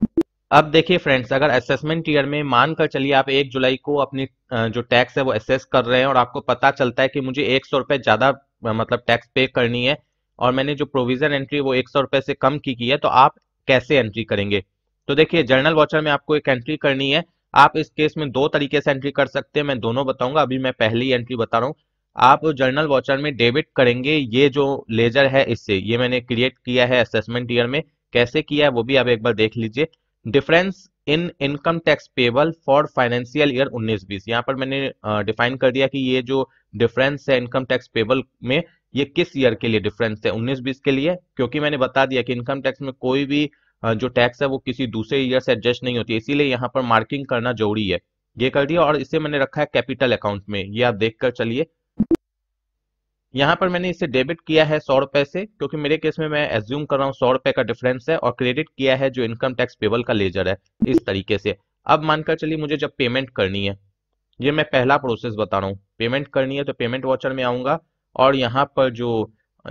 अब देखिए फ्रेंड्स अगर असेसमेंट ईयर में मानकर चलिए आप एक जुलाई को अपनी जो टैक्स है वो असेस कर रहे हैं और आपको पता चलता है कि मुझे एक सौ रुपए ज़्यादा मतलब टैक्स पे करनी है और मैंने जो प्रोविजन एंट्री वो एक सौ रुपए से कम की, की है तो आप कैसे एंट्री करेंगे तो देखिए जर्नल वॉचर में आपको एक एंट्री करनी है आप इस केस में दो तरीके से एंट्री कर सकते हैं मैं दोनों बताऊंगा अभी मैं पहली एंट्री बता रहा हूँ आप जर्नल वॉचर में डेबिट करेंगे ये जो लेजर है इससे ये मैंने क्रिएट किया है असेसमेंट ईयर में कैसे किया है वो भी आप एक बार देख लीजिए difference in income tax payable for financial year 19 बीस यहाँ पर मैंने डिफाइन कर दिया कि ये जो डिफरेंस है इनकम टैक्स पेबल में ये किस ईयर के लिए डिफरेंस है 19 बीस के लिए क्योंकि मैंने बता दिया कि इनकम टैक्स में कोई भी जो टैक्स है वो किसी दूसरे ईयर से एडजस्ट नहीं होती इसीलिए यहाँ पर मार्किंग करना जरूरी है ये कर दिया और इसे मैंने रखा है कैपिटल अकाउंट में ये आप देख चलिए यहाँ पर मैंने इसे डेबिट किया है सौ रुपए से क्योंकि मेरे केस में मैं एज्यूम कर रहा हूँ सौ रुपए का डिफरेंस है और क्रेडिट किया है जो इनकम टैक्स पेबल का लेजर है इस तरीके से अब मानकर चलिए मुझे जब पेमेंट करनी है ये मैं पहला प्रोसेस बता रहा हूँ पेमेंट करनी है तो पेमेंट वॉचर में आऊंगा और यहाँ पर जो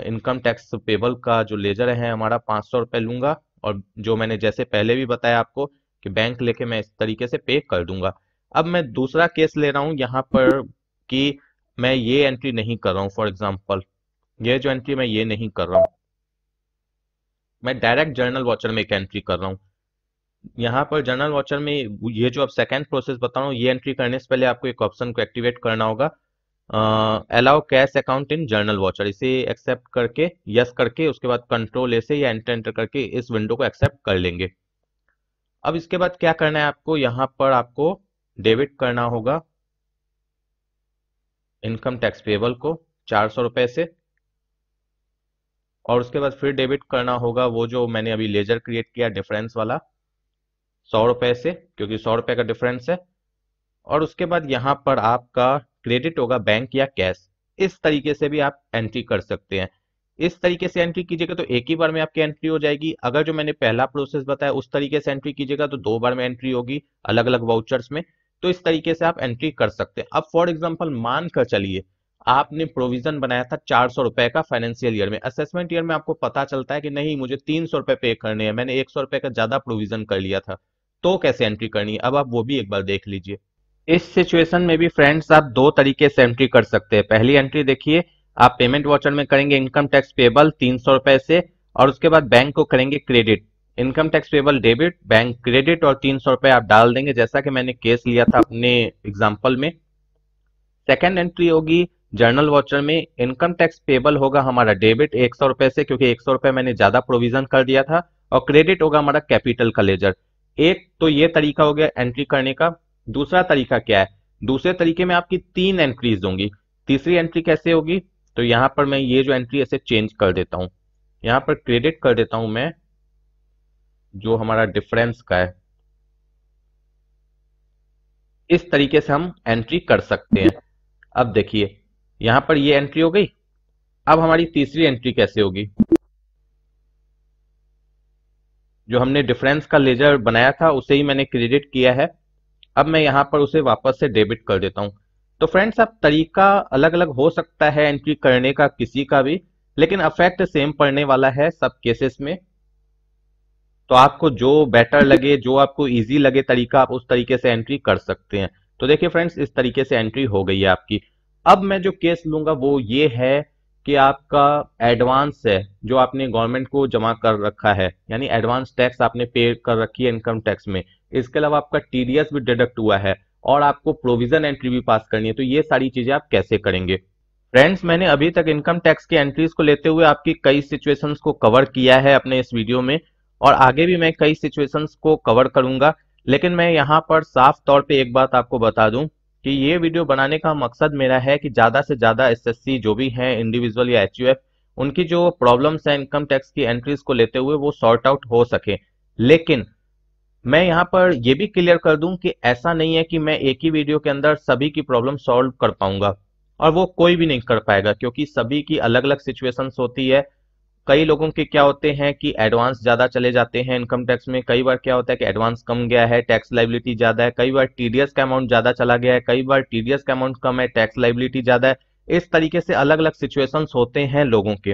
इनकम टैक्स पेबल का जो लेजर है हमारा पांच सौ रुपए लूंगा और जो मैंने जैसे पहले भी बताया आपको कि बैंक लेके मैं इस तरीके से पे कर दूंगा अब मैं दूसरा केस ले रहा हूँ यहाँ पर कि मैं ये एंट्री नहीं कर रहा हूँ फॉर एग्जाम्पल ये जो एंट्री मैं ये नहीं कर रहा हूँ मैं डायरेक्ट जर्नल वॉचर में एक एंट्री कर रहा हूँ यहाँ पर जर्नल वॉचर में ये जो आप सेकेंड प्रोसेस बता रहा हूँ ये एंट्री करने से पहले आपको एक ऑप्शन को एक्टिवेट करना होगा allow cash account in journal voucher इसे एक्सेप्ट करके यस yes करके उसके बाद कंट्रोल ए से या एंटर एंटर करके इस विंडो को एक्सेप्ट कर लेंगे अब इसके बाद क्या करना है आपको यहां पर आपको डेबिट करना होगा इनकम टैक्स पेबल को चार सौ रुपए से और उसके बाद फिर डेबिट करना होगा वो जो मैंने अभी लेजर क्रिएट किया डिफरेंस वाला सौ रुपए से क्योंकि सौ रुपए का डिफरेंस है और उसके बाद यहाँ पर आपका क्रेडिट होगा बैंक या कैश इस तरीके से भी आप एंट्री कर सकते हैं इस तरीके से एंट्री कीजिएगा तो एक ही बार में आपकी एंट्री हो जाएगी अगर जो मैंने पहला प्रोसेस बताया उस तरीके से एंट्री कीजिएगा तो दो बार में एंट्री होगी अलग अलग वाउचर्स में तो इस तरीके से आप एंट्री कर सकते हैं अब फॉर एग्जाम्पल मान कर चलिए आपने प्रोविजन बनाया था चार सौ रुपए का फाइनेंशियल ईयर में असेसमेंट ईयर में आपको पता चलता है कि नहीं मुझे तीन सौ रुपए पे करने हैं मैंने एक सौ रुपए का ज्यादा प्रोविजन कर लिया था तो कैसे एंट्री करनी है अब आप वो भी एक बार देख लीजिए इस सिचुएशन में भी फ्रेंड्स आप दो तरीके से एंट्री कर सकते हैं पहली एंट्री देखिए आप पेमेंट वॉचर में करेंगे इनकम टैक्स पेबल तीन सौ रुपए से और उसके बाद बैंक को करेंगे credit income tax payable debit bank credit और तीन सौ रुपए आप डाल देंगे जैसा कि मैंने केस लिया था अपने एग्जाम्पल में सेकेंड एंट्री होगी जर्नल वॉचर में इनकम टैक्स पेबल होगा हमारा डेबिट एक सौ रुपए से क्योंकि एक सौ रुपए मैंने ज्यादा प्रोविजन कर दिया था और क्रेडिट होगा हमारा कैपिटल का लेजर एक तो ये तरीका हो गया एंट्री करने का दूसरा तरीका क्या है दूसरे तरीके में आपकी तीन एंट्रीज होंगी तीसरी एंट्री कैसे होगी तो यहां पर मैं ये जो एंट्री ऐसे चेंज कर देता हूँ यहाँ पर क्रेडिट कर देता हूँ मैं जो हमारा डिफरेंस का है इस तरीके से हम एंट्री कर सकते हैं अब देखिए यहां पर ये एंट्री हो गई अब हमारी तीसरी एंट्री कैसे होगी जो हमने डिफरेंस का लेजर बनाया था उसे ही मैंने क्रेडिट किया है अब मैं यहां पर उसे वापस से डेबिट कर देता हूं तो फ्रेंड्स अब तरीका अलग अलग हो सकता है एंट्री करने का किसी का भी लेकिन अफेक्ट सेम पड़ने वाला है सब केसेस में तो आपको जो बेटर लगे जो आपको इजी लगे तरीका आप उस तरीके से एंट्री कर सकते हैं तो देखिए फ्रेंड्स इस तरीके से एंट्री हो गई है आपकी अब मैं जो केस लूंगा वो ये है कि आपका एडवांस है जो आपने गवर्नमेंट को जमा कर रखा है यानी एडवांस टैक्स आपने पे कर रखी है इनकम टैक्स में इसके अलावा आपका टीडीएस भी डिडक्ट हुआ है और आपको प्रोविजन एंट्री भी पास करनी है तो ये सारी चीजें आप कैसे करेंगे फ्रेंड्स मैंने अभी तक इनकम टैक्स की एंट्रीज को लेते हुए आपकी कई सिचुएशंस को कवर किया है अपने इस वीडियो में और आगे भी मैं कई सिचुएशंस को कवर करूंगा लेकिन मैं यहाँ पर साफ तौर पे एक बात आपको बता दूं कि ये वीडियो बनाने का मकसद मेरा है कि ज़्यादा से ज़्यादा एस जो भी है इंडिविजुअल या एच उनकी जो प्रॉब्लम्स है इनकम टैक्स की एंट्रीज को लेते हुए वो सॉर्ट आउट हो सके लेकिन मैं यहाँ पर यह भी क्लियर कर दूं कि ऐसा नहीं है कि मैं एक ही वीडियो के अंदर सभी की प्रॉब्लम सॉल्व कर पाऊंगा और वो कोई भी नहीं कर पाएगा क्योंकि सभी की अलग अलग सिचुएशंस होती है कई लोगों के क्या होते हैं कि एडवांस ज़्यादा चले जाते हैं इनकम टैक्स में कई बार क्या होता है कि एडवांस कम गया है टैक्स लाइबिलिटी ज़्यादा है कई बार टीडीएस का अमाउंट ज़्यादा चला गया है कई बार टीडीएस का अमाउंट कम है टैक्स लाइबिलिटी ज़्यादा है इस तरीके से अलग अलग सिचुएशन होते हैं लोगों के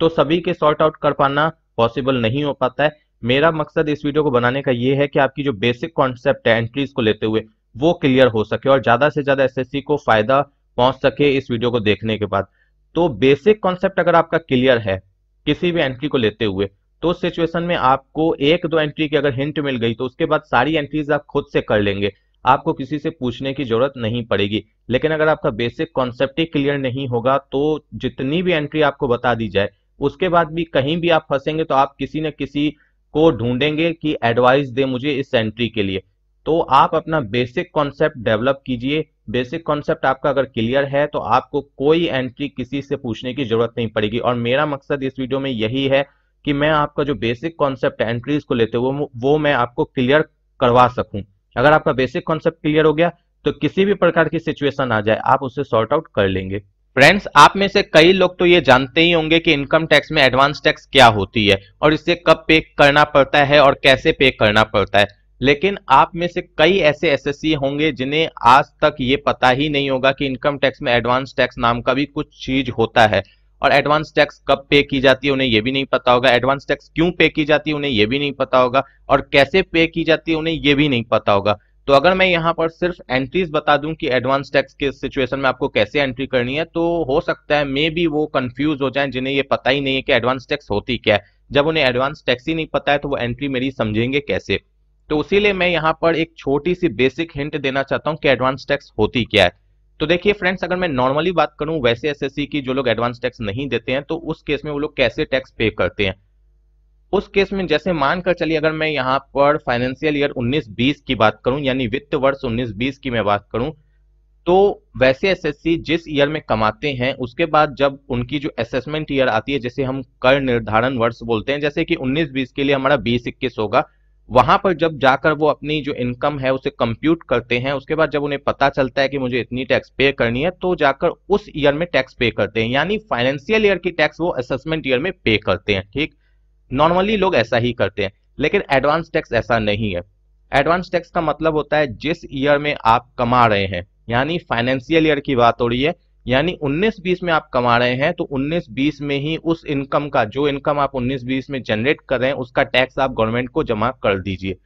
तो सभी के सॉर्ट आउट कर पाना पॉसिबल नहीं हो पाता है मेरा मकसद इस वीडियो को बनाने का ये है कि आपकी जो बेसिक कॉन्सेप्ट है एंट्रीज को लेते हुए वो क्लियर हो सके और ज़्यादा से ज़्यादा एस को फायदा पहुंच सके इस वीडियो को देखने के बाद तो बेसिक कॉन्सेप्ट अगर आपका क्लियर है किसी भी एंट्री को लेते हुए तो उस सिचुएशन में आपको एक दो एंट्री की अगर हिंट मिल गई तो उसके बाद सारी एंट्रीज आप खुद से कर लेंगे आपको किसी से पूछने की जरूरत नहीं पड़ेगी लेकिन अगर आपका बेसिक कॉन्सेप्ट ही क्लियर नहीं होगा तो जितनी भी एंट्री आपको बता दी जाए उसके बाद भी कहीं भी आप फंसेंगे तो आप किसी न किसी को ढूंढेंगे कि एडवाइस दे मुझे इस एंट्री के लिए तो आप अपना बेसिक कॉन्सेप्ट डेवलप कीजिए बेसिक कॉन्सेप्ट आपका अगर क्लियर है तो आपको कोई एंट्री किसी से पूछने की जरूरत नहीं पड़ेगी और मेरा मकसद इस वीडियो में यही है कि मैं आपका जो बेसिक कॉन्सेप्ट एंट्रीज को लेते हुए वो मैं आपको क्लियर करवा सकूं अगर आपका बेसिक कॉन्सेप्ट क्लियर हो गया तो किसी भी प्रकार की सिचुएशन आ जाए आप उसे सॉर्ट आउट कर लेंगे फ्रेंड्स आप में से कई लोग तो ये जानते ही होंगे कि इनकम टैक्स में एडवांस टैक्स क्या होती है और इसे कब पे करना पड़ता है और कैसे पे करना पड़ता है लेकिन आप में से कई ऐसे एसएससी होंगे जिन्हें आज तक ये पता ही नहीं होगा कि इनकम टैक्स में एडवांस टैक्स नाम का भी कुछ चीज होता है और एडवांस टैक्स कब पे की जाती है उन्हें यह भी नहीं पता होगा एडवांस टैक्स क्यों पे की जाती है उन्हें यह भी नहीं पता होगा और कैसे पे की जाती है उन्हें यह भी नहीं पता होगा तो अगर मैं यहाँ पर सिर्फ एंट्रीज बता दूं कि एडवांस टैक्स के सिचुएशन में आपको कैसे एंट्री करनी है तो हो सकता है मे भी वो कंफ्यूज हो जाए जिन्हें ये पता ही नहीं है कि एडवांस टैक्स होती क्या है जब उन्हें एडवांस टैक्स ही नहीं पता है तो वो एंट्री मेरी समझेंगे कैसे तो इसीलिए मैं यहाँ पर एक छोटी सी बेसिक हिंट देना चाहता हूँ कि एडवांस टैक्स होती क्या है तो देखिए फ्रेंड्स अगर मैं नॉर्मली बात करूं वैसे एसएससी की जो लोग एडवांस टैक्स नहीं देते हैं तो उस केस में वो लोग कैसे टैक्स पे करते हैं उस केस में जैसे मानकर चलिए अगर मैं यहाँ पर फाइनेंशियल ईयर 19-20 की बात करूं यानी वित्त वर्ष 19-20 की मैं बात करूं तो वैसे एसएससी जिस ईयर में कमाते हैं उसके बाद जब उनकी जो असेसमेंट ईयर आती है जैसे हम कर निर्धारण वर्ष बोलते हैं जैसे कि 19-20 के लिए हमारा 20-21 होगा वहां पर जब जाकर वो अपनी जो इनकम है उसे कंप्यूट करते हैं उसके बाद जब उन्हें पता चलता है कि मुझे इतनी टैक्स पे करनी है तो जाकर उस ईयर में टैक्स पे करते हैं यानी फाइनेंशियल ईयर की टैक्स वो असेसमेंट ईयर में पे करते हैं ठीक नॉर्मली लोग ऐसा ही करते हैं लेकिन एडवांस टैक्स ऐसा नहीं है एडवांस टैक्स का मतलब होता है जिस ईयर में आप कमा रहे हैं यानी फाइनेंशियल ईयर की बात हो रही है यानी 19-20 में आप कमा रहे हैं तो 19-20 में ही उस इनकम का जो इनकम आप 19-20 में जनरेट कर रहे हैं उसका टैक्स आप गवर्नमेंट को जमा कर दीजिए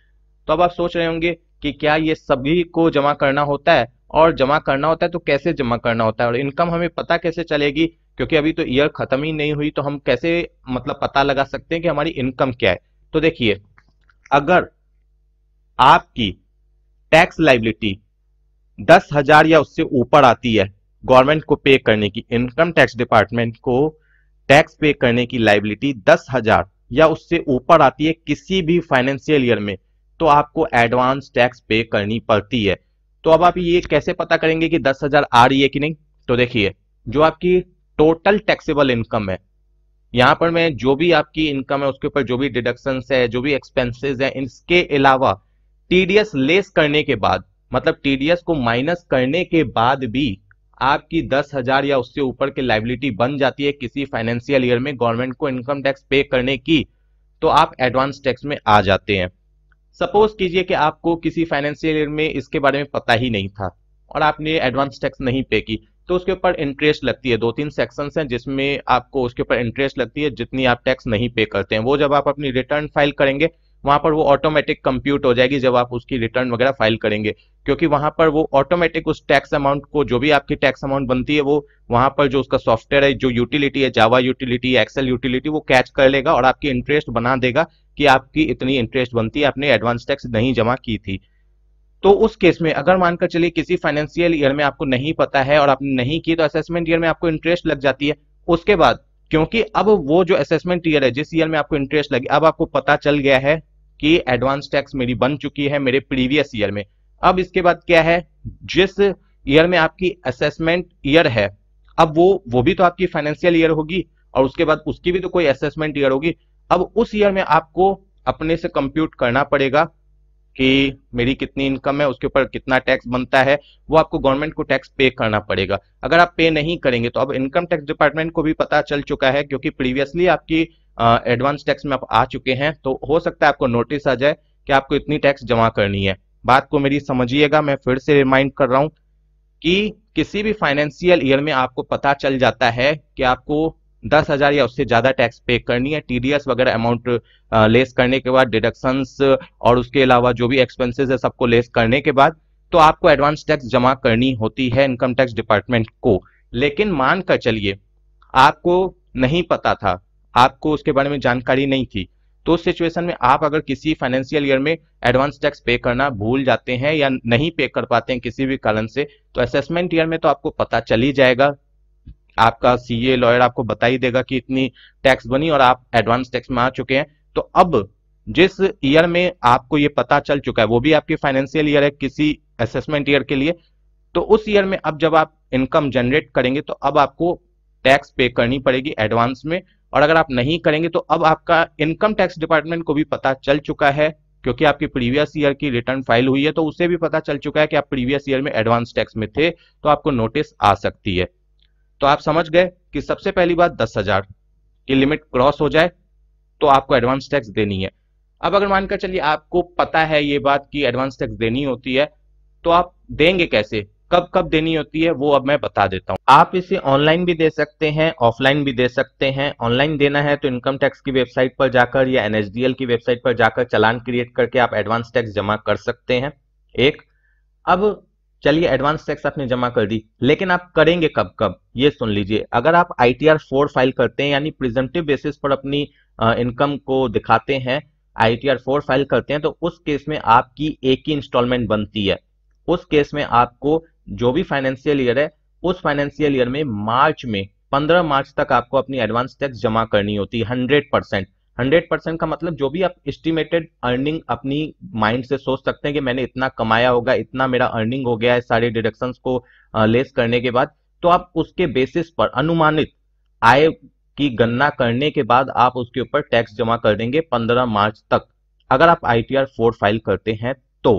तो अब आप सोच रहे होंगे कि क्या ये सभी को जमा करना होता है और जमा करना होता है तो कैसे जमा करना होता है और इनकम हमें पता कैसे चलेगी क्योंकि अभी तो ईयर खत्म ही नहीं हुई तो हम कैसे मतलब पता लगा सकते हैं कि हमारी इनकम क्या है तो देखिए अगर आपकी टैक्स लाइबिलिटी दस हजार या उससे ऊपर आती है गवर्नमेंट को पे करने की इनकम टैक्स डिपार्टमेंट को टैक्स पे करने की लाइबिलिटी दस हजार या उससे ऊपर आती है किसी भी फाइनेंशियल ईयर में तो आपको एडवांस टैक्स पे करनी पड़ती है तो अब आप ये कैसे पता करेंगे कि दस हजार आ रही है कि नहीं तो देखिए जो आपकी टोटल टैक्सेबल इनकम है यहां पर मैं जो भी आपकी इनकम है उसके ऊपर जो भी डिडक्शन है जो भी एक्सपेंसेस है इसके अलावा टीडीएस लेस करने के बाद मतलब टीडीएस को माइनस करने के बाद भी आपकी दस हजार या उससे ऊपर की लाइबिलिटी बन जाती है किसी फाइनेंशियल ईयर में गवर्नमेंट को इनकम टैक्स पे करने की तो आप एडवांस टैक्स में आ जाते हैं सपोज कीजिए कि आपको किसी फाइनेंशियल ईयर में इसके बारे में पता ही नहीं था और आपने एडवांस टैक्स नहीं पे की तो उसके ऊपर इंटरेस्ट लगती है दो तीन सेक्शन हैं जिसमें आपको उसके ऊपर इंटरेस्ट लगती है जितनी आप टैक्स नहीं पे करते हैं वो जब आप अपनी रिटर्न फाइल करेंगे वहां पर वो ऑटोमेटिक कंप्यूट हो जाएगी जब आप उसकी रिटर्न वगैरह फाइल करेंगे क्योंकि वहां पर वो ऑटोमेटिक उस टैक्स अमाउंट को जो भी आपकी टैक्स अमाउंट बनती है वो वहां पर जो उसका सॉफ्टवेयर है जो यूटिलिटी है जावा यूटिलिटी एक्सेल यूटिलिटी वो कैच कर लेगा और आपकी इंटरेस्ट बना देगा कि आपकी इतनी इंटरेस्ट बनती है आपने एडवांस टैक्स नहीं जमा की थी तो उस केस में अगर मानकर चलिए किसी फाइनेंशियल ईयर में आपको नहीं पता है और आपने नहीं की तो असेसमेंट ईयर में आपको इंटरेस्ट लग जाती है उसके बाद क्योंकि अब वो जो असेसमेंट ईयर है जिस ईयर में आपको इंटरेस्ट लगे अब आपको पता चल गया है कि एडवांस टैक्स मेरी बन चुकी है मेरे प्रीवियस ईयर में अब इसके बाद क्या है जिस ईयर में आपकी असेसमेंट ईयर है अब वो वो भी तो आपकी फाइनेंशियल ईयर होगी और उसके बाद उसकी भी तो कोई असेसमेंट ईयर होगी अब उस ईयर में आपको अपने से कंप्यूट करना पड़ेगा कि मेरी कितनी इनकम है उसके ऊपर कितना टैक्स बनता है वो आपको गवर्नमेंट को टैक्स पे करना पड़ेगा अगर आप पे नहीं करेंगे तो अब इनकम टैक्स डिपार्टमेंट को भी पता चल चुका है क्योंकि प्रीवियसली आपकी एडवांस टैक्स में आप आ चुके हैं तो हो सकता है आपको नोटिस आ जाए कि आपको इतनी टैक्स जमा करनी है बात को मेरी समझिएगा मैं फिर से रिमाइंड कर रहा हूं कि किसी भी फाइनेंशियल ईयर में आपको पता चल जाता है कि आपको दस हजार या उससे ज्यादा टैक्स पे करनी है टीडीएस वगैरह अमाउंट लेस करने के बाद डिडक्शंस और उसके अलावा जो भी एक्सपेंसेस है सबको लेस करने के बाद तो आपको एडवांस टैक्स जमा करनी होती है इनकम टैक्स डिपार्टमेंट को लेकिन मान कर चलिए आपको नहीं पता था आपको उसके बारे में जानकारी नहीं थी तो उस सिचुएशन में आप अगर किसी फाइनेंशियल ईयर में एडवांस टैक्स पे करना भूल जाते हैं या नहीं पे कर पाते हैं किसी भी कारण से तो असेसमेंट ईयर में तो आपको पता चल ही जाएगा आपका सीए लॉयर आपको बता ही देगा कि इतनी टैक्स बनी और आप एडवांस टैक्स में आ चुके हैं तो अब जिस ईयर में आपको ये पता चल चुका है वो भी आपकी फाइनेंशियल ईयर है किसी असेसमेंट ईयर के लिए तो उस ईयर में अब जब आप इनकम जनरेट करेंगे तो अब आपको टैक्स पे करनी पड़ेगी एडवांस में और अगर आप नहीं करेंगे तो अब आपका इनकम टैक्स डिपार्टमेंट को भी पता चल चुका है क्योंकि आपकी प्रीवियस ईयर की रिटर्न फाइल हुई है तो उसे भी पता चल चुका है कि आप प्रीवियस ईयर में एडवांस टैक्स में थे तो आपको नोटिस आ सकती है तो आप समझ गए कि सबसे पहली बात दस हजार की लिमिट क्रॉस हो जाए तो आपको एडवांस टैक्स देनी है अब अगर मानकर चलिए आपको पता है ये बात कि एडवांस टैक्स देनी होती है तो आप देंगे कैसे कब कब देनी होती है वो अब मैं बता देता हूँ आप इसे ऑनलाइन भी दे सकते हैं ऑफलाइन भी दे सकते हैं ऑनलाइन देना है तो इनकम टैक्स की वेबसाइट पर जाकर या एनएसडीएल की वेबसाइट पर जाकर चलान क्रिएट करके आप एडवांस टैक्स जमा कर सकते हैं एक अब चलिए एडवांस टैक्स आपने जमा कर दी लेकिन आप करेंगे कब कब ये सुन लीजिए अगर आप I T R four file करते हैं यानी प्रिजेंटिव बेसिस पर अपनी इनकम को दिखाते हैं I T R four file करते हैं तो उस केस में आपकी एक ही इंस्टॉलमेंट बनती है उस केस में आपको जो भी फाइनेंशियल ईयर है उस फाइनेंशियल ईयर में मार्च में पंद्रह मार्च तक आपको अपनी एडवांस टैक्स जमा करनी होती है हंड्रेड परसेंट हंड्रेड परसेंट का मतलब जो भी आप एस्टिमेटेड अर्निंग अपनी माइंड से सोच सकते हैं कि मैंने इतना कमाया होगा इतना मेरा अर्निंग हो गया है सारे डिडक्शंस को लेस करने के बाद तो आप उसके बेसिस पर अनुमानित आय की गणना करने के बाद आप उसके ऊपर टैक्स जमा कर देंगे पंद्रह मार्च तक अगर आप I T R four file करते हैं तो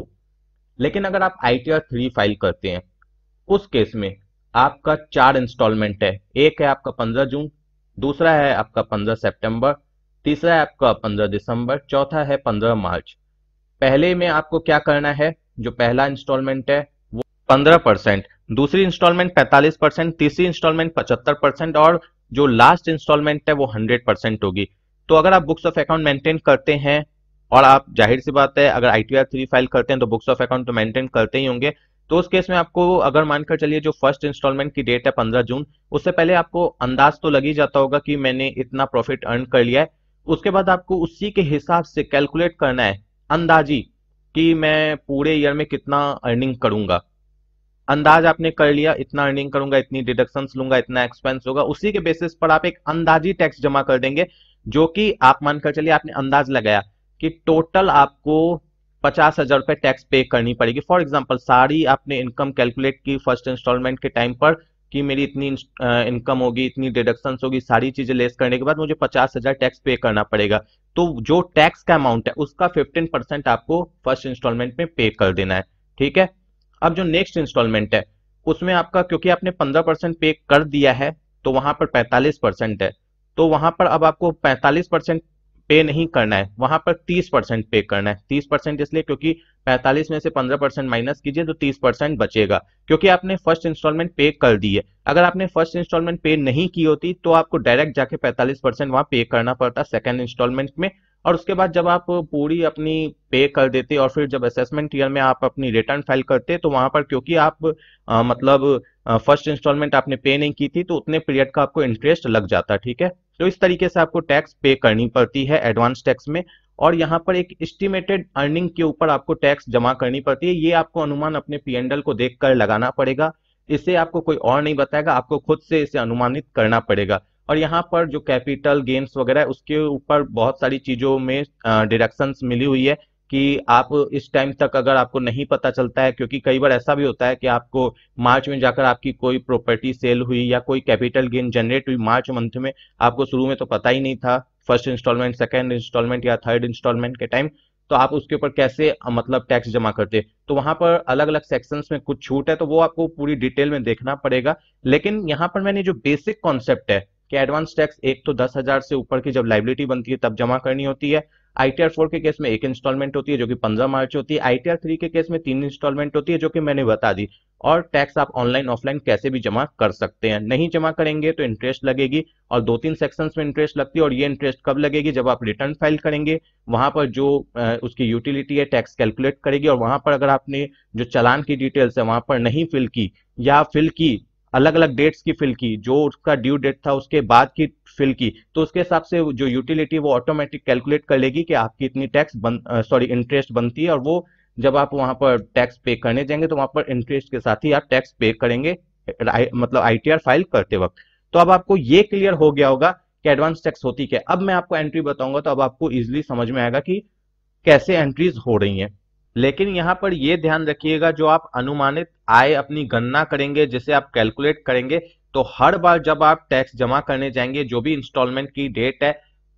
लेकिन अगर आप I T R three file करते हैं उस केस में आपका चार इंस्टॉलमेंट है एक है आपका पंद्रह जून दूसरा है आपका पंद्रह सितंबर तीसरा है आपका पंद्रह दिसंबर चौथा है पंद्रह मार्च पहले में आपको क्या करना है जो पहला इंस्टॉलमेंट है वो पंद्रह परसेंट दूसरी इंस्टॉलमेंट पैंतालीस परसेंट तीसरी इंस्टॉलमेंट पचहत्तर परसेंट और जो लास्ट इंस्टॉलमेंट है वो हंड्रेड परसेंट होगी तो अगर आप बुक्स ऑफ अकाउंट मेंटेन करते हैं और आप जाहिर सी बात है अगर I T R three file करते हैं तो बुक्स ऑफ अकाउंट तो मेंटेन करते ही होंगे तो उस केस में आपको अगर मानकर चलिए जो फर्स्ट इंस्टॉलमेंट की डेट है पंद्रह जून उससे पहले आपको अंदाज तो लग ही जाता होगा कि मैंने इतना प्रॉफिट अर्न कर लिया है उसके बाद आपको उसी के हिसाब से कैलकुलेट करना है अंदाजी कि मैं पूरे ईयर में कितना अर्निंग करूंगा अंदाज आपने कर लिया इतना अर्निंग करूंगा इतनी डिडक्शन लूंगा इतना एक्सपेंस होगा उसी के बेसिस पर आप एक अंदाजी टैक्स जमा कर देंगे जो कि आप मानकर चलिए आपने अंदाज लगाया कि टोटल आपको पचास हजार रुपए टैक्स पे करनी पड़ेगी फॉर एग्जाम्पल सारी आपने इनकम कैलकुलेट की फर्स्ट इंस्टॉलमेंट के टाइम पर कि मेरी इतनी इनकम होगी इतनी डिडक्शन होगी सारी चीजें लेस करने के बाद मुझे पचास हजार टैक्स पे करना पड़ेगा तो जो टैक्स का अमाउंट है उसका फिफ्टीन परसेंट आपको फर्स्ट इंस्टॉलमेंट में पे कर देना है ठीक है अब जो नेक्स्ट इंस्टॉलमेंट है उसमें आपका क्योंकि आपने पंद्रह परसेंट पे कर दिया है तो वहां पर पैंतालीस परसेंट है तो वहां पर अब आपको पैंतालीस परसेंट पे नहीं करना है वहां पर 30 परसेंट पे करना है 30 परसेंट इसलिए क्योंकि 45 में से 15 परसेंट माइनस कीजिए तो 30 परसेंट बचेगा क्योंकि आपने फर्स्ट इंस्टॉलमेंट पे कर दी है अगर आपने फर्स्ट इंस्टॉलमेंट पे नहीं की होती तो आपको डायरेक्ट जाके 45 परसेंट वहां पे करना पड़ता सेकेंड इंस्टॉलमेंट में और उसके बाद जब आप पूरी अपनी पे कर देते और फिर जब असेसमेंट ईयर में आप अपनी रिटर्न फाइल करते तो वहां पर क्योंकि आप आ, मतलब फर्स्ट इंस्टॉलमेंट आपने पे नहीं की थी तो उतने पीरियड का आपको इंटरेस्ट लग जाता ठीक है तो इस तरीके से आपको टैक्स पे करनी पड़ती है एडवांस टैक्स में और यहाँ पर एक एस्टिमेटेड अर्निंग के ऊपर आपको टैक्स जमा करनी पड़ती है ये आपको अनुमान अपने पीएनडल को देख कर लगाना पड़ेगा इसे आपको कोई और नहीं बताएगा आपको खुद से इसे अनुमानित करना पड़ेगा और यहाँ पर जो कैपिटल गेन्स वगैरह उसके ऊपर बहुत सारी चीजों में डिडक्शंस मिली हुई है कि आप इस टाइम तक अगर आपको नहीं पता चलता है क्योंकि कई बार ऐसा भी होता है कि आपको मार्च में जाकर आपकी कोई प्रॉपर्टी सेल हुई या कोई कैपिटल गेन जनरेट हुई मार्च मंथ में आपको शुरू में तो पता ही नहीं था फर्स्ट इंस्टॉलमेंट सेकेंड इंस्टॉलमेंट या थर्ड इंस्टॉलमेंट के टाइम तो आप उसके ऊपर कैसे मतलब टैक्स जमा करते तो वहां पर अलग अलग सेक्शंस में कुछ छूट है तो वो आपको पूरी डिटेल में देखना पड़ेगा लेकिन यहाँ पर मैंने जो बेसिक कॉन्सेप्ट है कि एडवांस टैक्स एक तो दस हजार से ऊपर की जब लाइबिलिटी बनती है तब जमा करनी होती है आईटीआर फोर के केस में एक इंस्टॉलमेंट होती है जो कि पंद्रह मार्च होती है आईटीआर थ्री के केस में तीन इंस्टॉलमेंट होती है जो कि मैंने बता दी और टैक्स आप ऑनलाइन ऑफलाइन कैसे भी जमा कर सकते हैं नहीं जमा करेंगे तो इंटरेस्ट लगेगी और दो तीन सेक्शंस में इंटरेस्ट लगती है और ये इंटरेस्ट कब लगेगी जब आप रिटर्न फाइल करेंगे वहां पर जो उसकी यूटिलिटी है टैक्स कैलकुलेट करेगी और वहां पर अगर आपने जो चलान की डिटेल्स है वहां पर नहीं फिल की या फिल की अलग अलग डेट्स की फिल की जो उसका ड्यू डेट था उसके बाद की फिल की तो उसके हिसाब से जो यूटिलिटी वो ऑटोमेटिक कैलकुलेट कर लेगी कि आपकी इतनी टैक्स बन सॉरी इंटरेस्ट बनती है और वो जब आप वहां पर टैक्स पे करने जाएंगे तो वहां पर इंटरेस्ट के साथ ही आप टैक्स पे करेंगे मतलब आई फाइल करते वक्त तो अब आपको ये क्लियर हो गया होगा कि एडवांस टैक्स होती क्या अब मैं आपको एंट्री बताऊंगा तो अब आपको इजिली समझ में आएगा कि कैसे एंट्रीज हो रही है लेकिन यहां पर यह ध्यान रखिएगा जो आप अनुमानित आय अपनी गणना करेंगे जिसे आप कैलकुलेट करेंगे तो हर बार जब आप टैक्स जमा करने जाएंगे जो भी इंस्टॉलमेंट की डेट है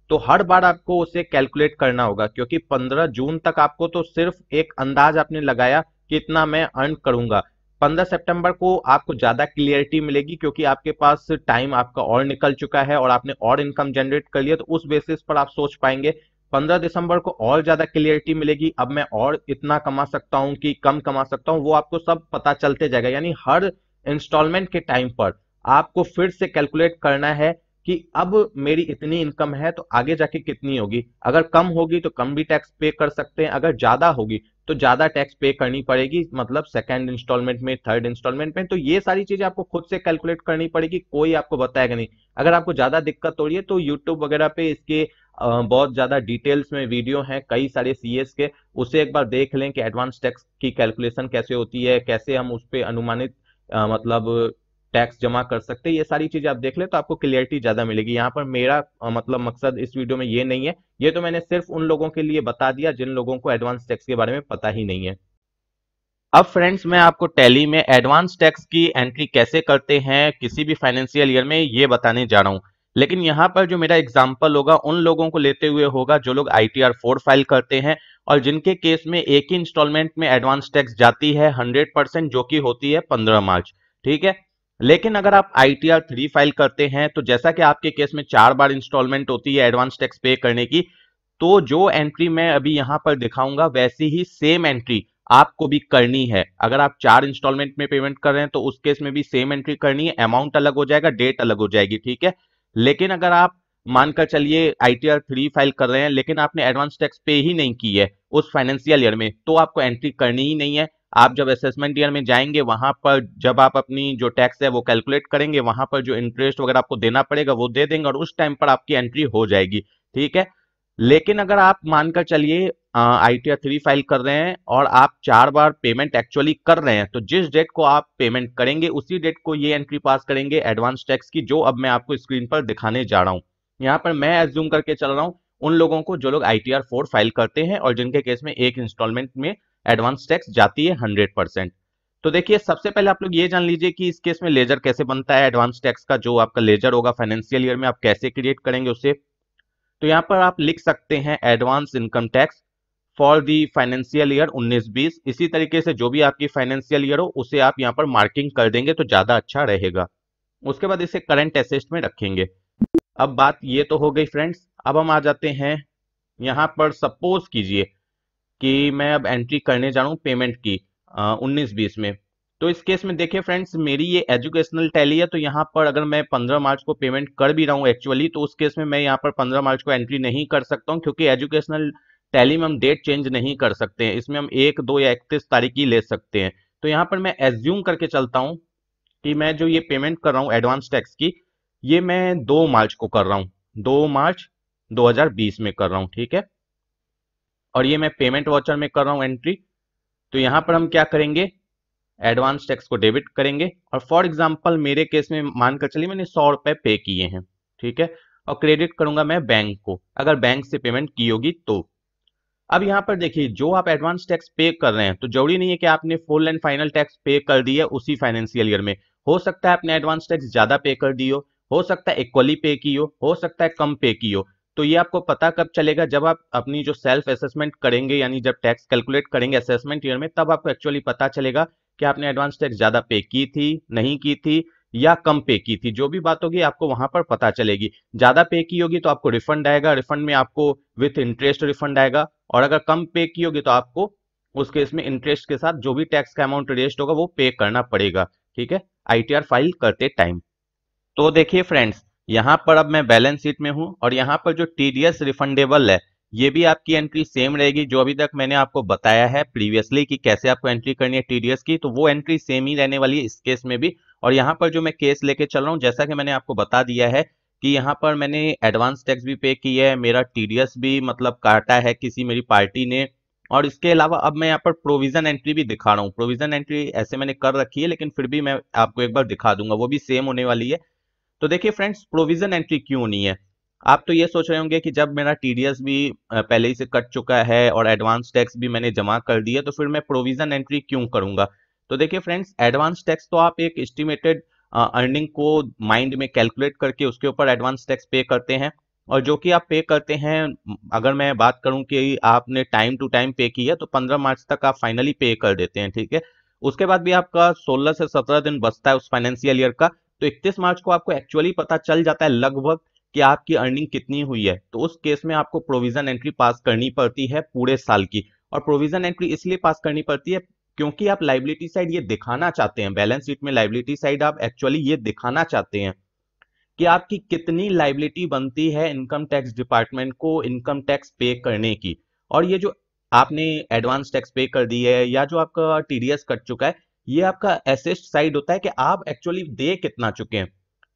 तो हर बार आपको उसे कैलकुलेट करना होगा क्योंकि 15 जून तक आपको तो सिर्फ एक अंदाज आपने लगाया कि इतना मैं अर्न करूंगा 15 सितंबर को आपको ज्यादा क्लियरिटी मिलेगी क्योंकि आपके पास टाइम आपका और निकल चुका है और आपने और इनकम जनरेट कर लिया तो उस बेसिस पर आप सोच पाएंगे 15 दिसंबर को और ज्यादा क्लियरिटी मिलेगी अब मैं और इतना कमा सकता हूं कि कम कमा सकता हूं वो आपको सब पता चलते जाएगा यानी हर इंस्टॉलमेंट के टाइम पर आपको फिर से कैलकुलेट करना है कि अब मेरी इतनी इनकम है तो आगे जाके कितनी होगी अगर कम होगी तो कम भी टैक्स पे कर सकते हैं अगर ज्यादा होगी तो ज्यादा टैक्स पे करनी पड़ेगी मतलब सेकंड इंस्टॉलमेंट में थर्ड इंस्टॉलमेंट में तो ये सारी चीजें आपको खुद से कैलकुलेट करनी पड़ेगी कोई आपको बताएगा नहीं अगर आपको ज्यादा दिक्कत हो रही है तो यूट्यूब वगैरह पे इसके बहुत ज्यादा डिटेल्स में वीडियो है कई सारे सी के उसे एक बार देख लें कि एडवांस टैक्स की कैलकुलेशन कैसे होती है कैसे हम उस पर अनुमानित मतलब टैक्स जमा कर सकते हैं ये सारी चीजें आप देख ले तो आपको क्लियरिटी ज्यादा मिलेगी यहाँ पर मेरा मतलब मकसद इस वीडियो में ये नहीं है ये तो मैंने सिर्फ उन लोगों के लिए बता दिया जिन लोगों को एडवांस टैक्स के बारे में पता ही नहीं है अब फ्रेंड्स मैं आपको टैली में एडवांस टैक्स की एंट्री कैसे करते हैं किसी भी फाइनेंशियल ईयर में ये बताने जा रहा हूँ लेकिन यहाँ पर जो मेरा एग्जाम्पल होगा उन लोगों को लेते हुए होगा जो लोग I T R four file करते हैं और जिनके केस में एक ही इंस्टॉलमेंट में एडवांस टैक्स जाती है हंड्रेड परसेंट जो की होती है पंद्रह मार्च ठीक है लेकिन अगर आप I T R three file करते हैं तो जैसा कि आपके केस में चार बार इंस्टॉलमेंट होती है एडवांस टैक्स पे करने की तो जो एंट्री मैं अभी यहां पर दिखाऊंगा वैसी ही सेम एंट्री आपको भी करनी है अगर आप चार इंस्टॉलमेंट में पेमेंट कर रहे हैं तो उस केस में भी सेम एंट्री करनी है अमाउंट अलग हो जाएगा डेट अलग हो जाएगी ठीक है लेकिन अगर आप मानकर चलिए I T R three file कर रहे हैं लेकिन आपने एडवांस टैक्स पे ही नहीं की है उस फाइनेंशियल ईयर में तो आपको एंट्री करनी ही नहीं है आप जब असेसमेंट ईयर में जाएंगे वहां पर जब आप अपनी जो टैक्स है वो कैलकुलेट करेंगे वहां पर जो इंटरेस्ट वगैरह आपको देना पड़ेगा वो दे देंगे और उस टाइम पर आपकी एंट्री हो जाएगी ठीक है लेकिन अगर आप मानकर चलिए I T R three file कर रहे हैं और आप चार बार पेमेंट एक्चुअली कर रहे हैं तो जिस डेट को आप पेमेंट करेंगे उसी डेट को ये एंट्री पास करेंगे एडवांस टैक्स की जो अब मैं आपको स्क्रीन पर दिखाने जा रहा हूं यहां पर मैं एज्यूम करके चल रहा हूं उन लोगों को जो लोग I T R four file करते हैं और जिनके केस में एक इंस्टॉलमेंट में एडवांस टैक्स जाती है हंड्रेड परसेंट तो देखिए सबसे पहले आप लोग ये जान लीजिए कि इस केस में लेजर कैसे बनता है एडवांस टैक्स का जो आपका लेजर होगा फाइनेंशियल ईयर में आप कैसे क्रिएट करेंगे उसे तो यहाँ पर आप लिख सकते हैं advance income tax for the financial year 19-20 इसी तरीके से जो भी आपकी फाइनेंशियल ईयर हो उसे आप यहाँ पर मार्किंग कर देंगे तो ज़्यादा अच्छा रहेगा उसके बाद इसे करंट एसेस्ट में रखेंगे अब बात ये तो हो गई फ्रेंड्स अब हम आ जाते हैं यहाँ पर सपोज कीजिए कि मैं अब एंट्री करने जा रहा हूँ पेमेंट की उन्नीस बीस में तो इस केस में देखिए फ्रेंड्स मेरी ये एजुकेशनल टैली है तो यहाँ पर अगर मैं 15 मार्च को पेमेंट कर भी रहा हूँ एक्चुअली तो उस केस में मैं यहाँ पर 15 मार्च को एंट्री नहीं कर सकता हूँ क्योंकि एजुकेशनल टैली में हम डेट चेंज नहीं कर सकते हैं इसमें हम एक दो या इकतीस तारीख ही ले सकते हैं तो यहाँ पर मैं एज्यूम करके चलता हूँ कि मैं जो ये पेमेंट कर रहा हूँ एडवांस टैक्स की ये मैं दो मार्च को कर रहा हूँ दो मार्च दो में कर रहा हूँ ठीक है और ये मैं पेमेंट वाचर में कर रहा हूँ एंट्री तो यहाँ पर हम क्या करेंगे एडवांस टैक्स को डेबिट करेंगे और फॉर एग्जाम्पल मेरे केस में मानकर चलिए मैंने सौ रुपए पे किए हैं ठीक है और क्रेडिट करूंगा मैं बैंक को अगर बैंक से पेमेंट की होगी तो अब यहाँ पर देखिए जो आप एडवांस टैक्स पे कर रहे हैं तो जरूरी नहीं है कि आपने फुल एंड फाइनल टैक्स पे कर दिया उसी फाइनेंशियल ईयर में हो सकता है आपने एडवांस टैक्स ज्यादा पे कर दी हो सकता है इक्वली पे की हो सकता है कम पे की हो तो ये आपको पता कब चलेगा जब आप अपनी जो सेल्फ असेसमेंट करेंगे यानी जब टैक्स कैलकुलेट करेंगे असेसमेंट ईयर में तब आपको एक्चुअली पता चलेगा कि आपने एडवांस टैक्स ज़्यादा पे की थी नहीं की थी या कम पे की थी जो भी बात होगी आपको वहां पर पता चलेगी ज़्यादा पे की होगी तो आपको रिफंड आएगा रिफंड में आपको विथ इंटरेस्ट रिफंड आएगा और अगर कम पे की होगी तो आपको उस केस में इंटरेस्ट के साथ जो भी टैक्स का अमाउंट रेस्ट होगा वो पे करना पड़ेगा ठीक है आईटीआर फाइल करते टाइम तो देखिए फ्रेंड्स यहाँ पर अब मैं बैलेंस शीट में हूँ और यहाँ पर जो टीडीएस रिफंडेबल है ये भी आपकी एंट्री सेम रहेगी जो अभी तक मैंने आपको बताया है प्रीवियसली कि कैसे आपको एंट्री करनी है टीडीएस की तो वो एंट्री सेम ही रहने वाली है इस केस में भी और यहाँ पर जो मैं केस लेके चल रहा हूँ जैसा कि मैंने आपको बता दिया है कि यहाँ पर मैंने एडवांस टैक्स भी पे किया है मेरा टीडीएस भी मतलब काटा है किसी मेरी पार्टी ने और इसके अलावा अब मैं यहाँ पर प्रोविजन एंट्री भी दिखा रहा हूँ प्रोविजन एंट्री ऐसे मैंने कर रखी है लेकिन फिर भी मैं आपको एक बार दिखा दूंगा वो भी सेम होने वाली है तो देखिए फ्रेंड्स प्रोविजन एंट्री क्यों होनी है आप तो ये सोच रहे होंगे कि जब मेरा टीडीएस भी पहले ही से कट चुका है और एडवांस टैक्स भी मैंने जमा कर दिया तो फिर मैं प्रोविजन एंट्री क्यों करूंगा तो देखिए फ्रेंड्स एडवांस टैक्स तो आप एक एस्टिमेटेड अर्निंग को माइंड में कैलकुलेट करके उसके ऊपर एडवांस टैक्स पे करते हैं और जो कि आप पे करते हैं अगर मैं बात करूं कि आपने टाइम टू टाइम पे किया तो 15 मार्च तक आप फाइनली पे कर देते हैं ठीक है उसके बाद भी आपका 16 से 17 दिन बचता है उस फाइनेंशियल ईयर का तो 31 मार्च को आपको एक्चुअली पता चल जाता है लगभग कि आपकी अर्निंग कितनी हुई है तो उस केस में आपको प्रोविजन एंट्री पास करनी पड़ती है पूरे साल की और प्रोविजन एंट्री इसलिए पास करनी पड़ती है क्योंकि आप लाइबिलिटी साइड ये दिखाना चाहते हैं बैलेंस शीट में लाइबिलिटी साइड आप एक्चुअली ये दिखाना चाहते हैं कि आपकी कितनी लाइबिलिटी बनती है इनकम टैक्स डिपार्टमेंट को इनकम टैक्स पे करने की और ये जो आपने एडवांस टैक्स पे कर दी है या जो आपका टीडीएस कट चुका है ये आपका एसेस्ट साइड होता है कि आप एक्चुअली दे कितना चुके हैं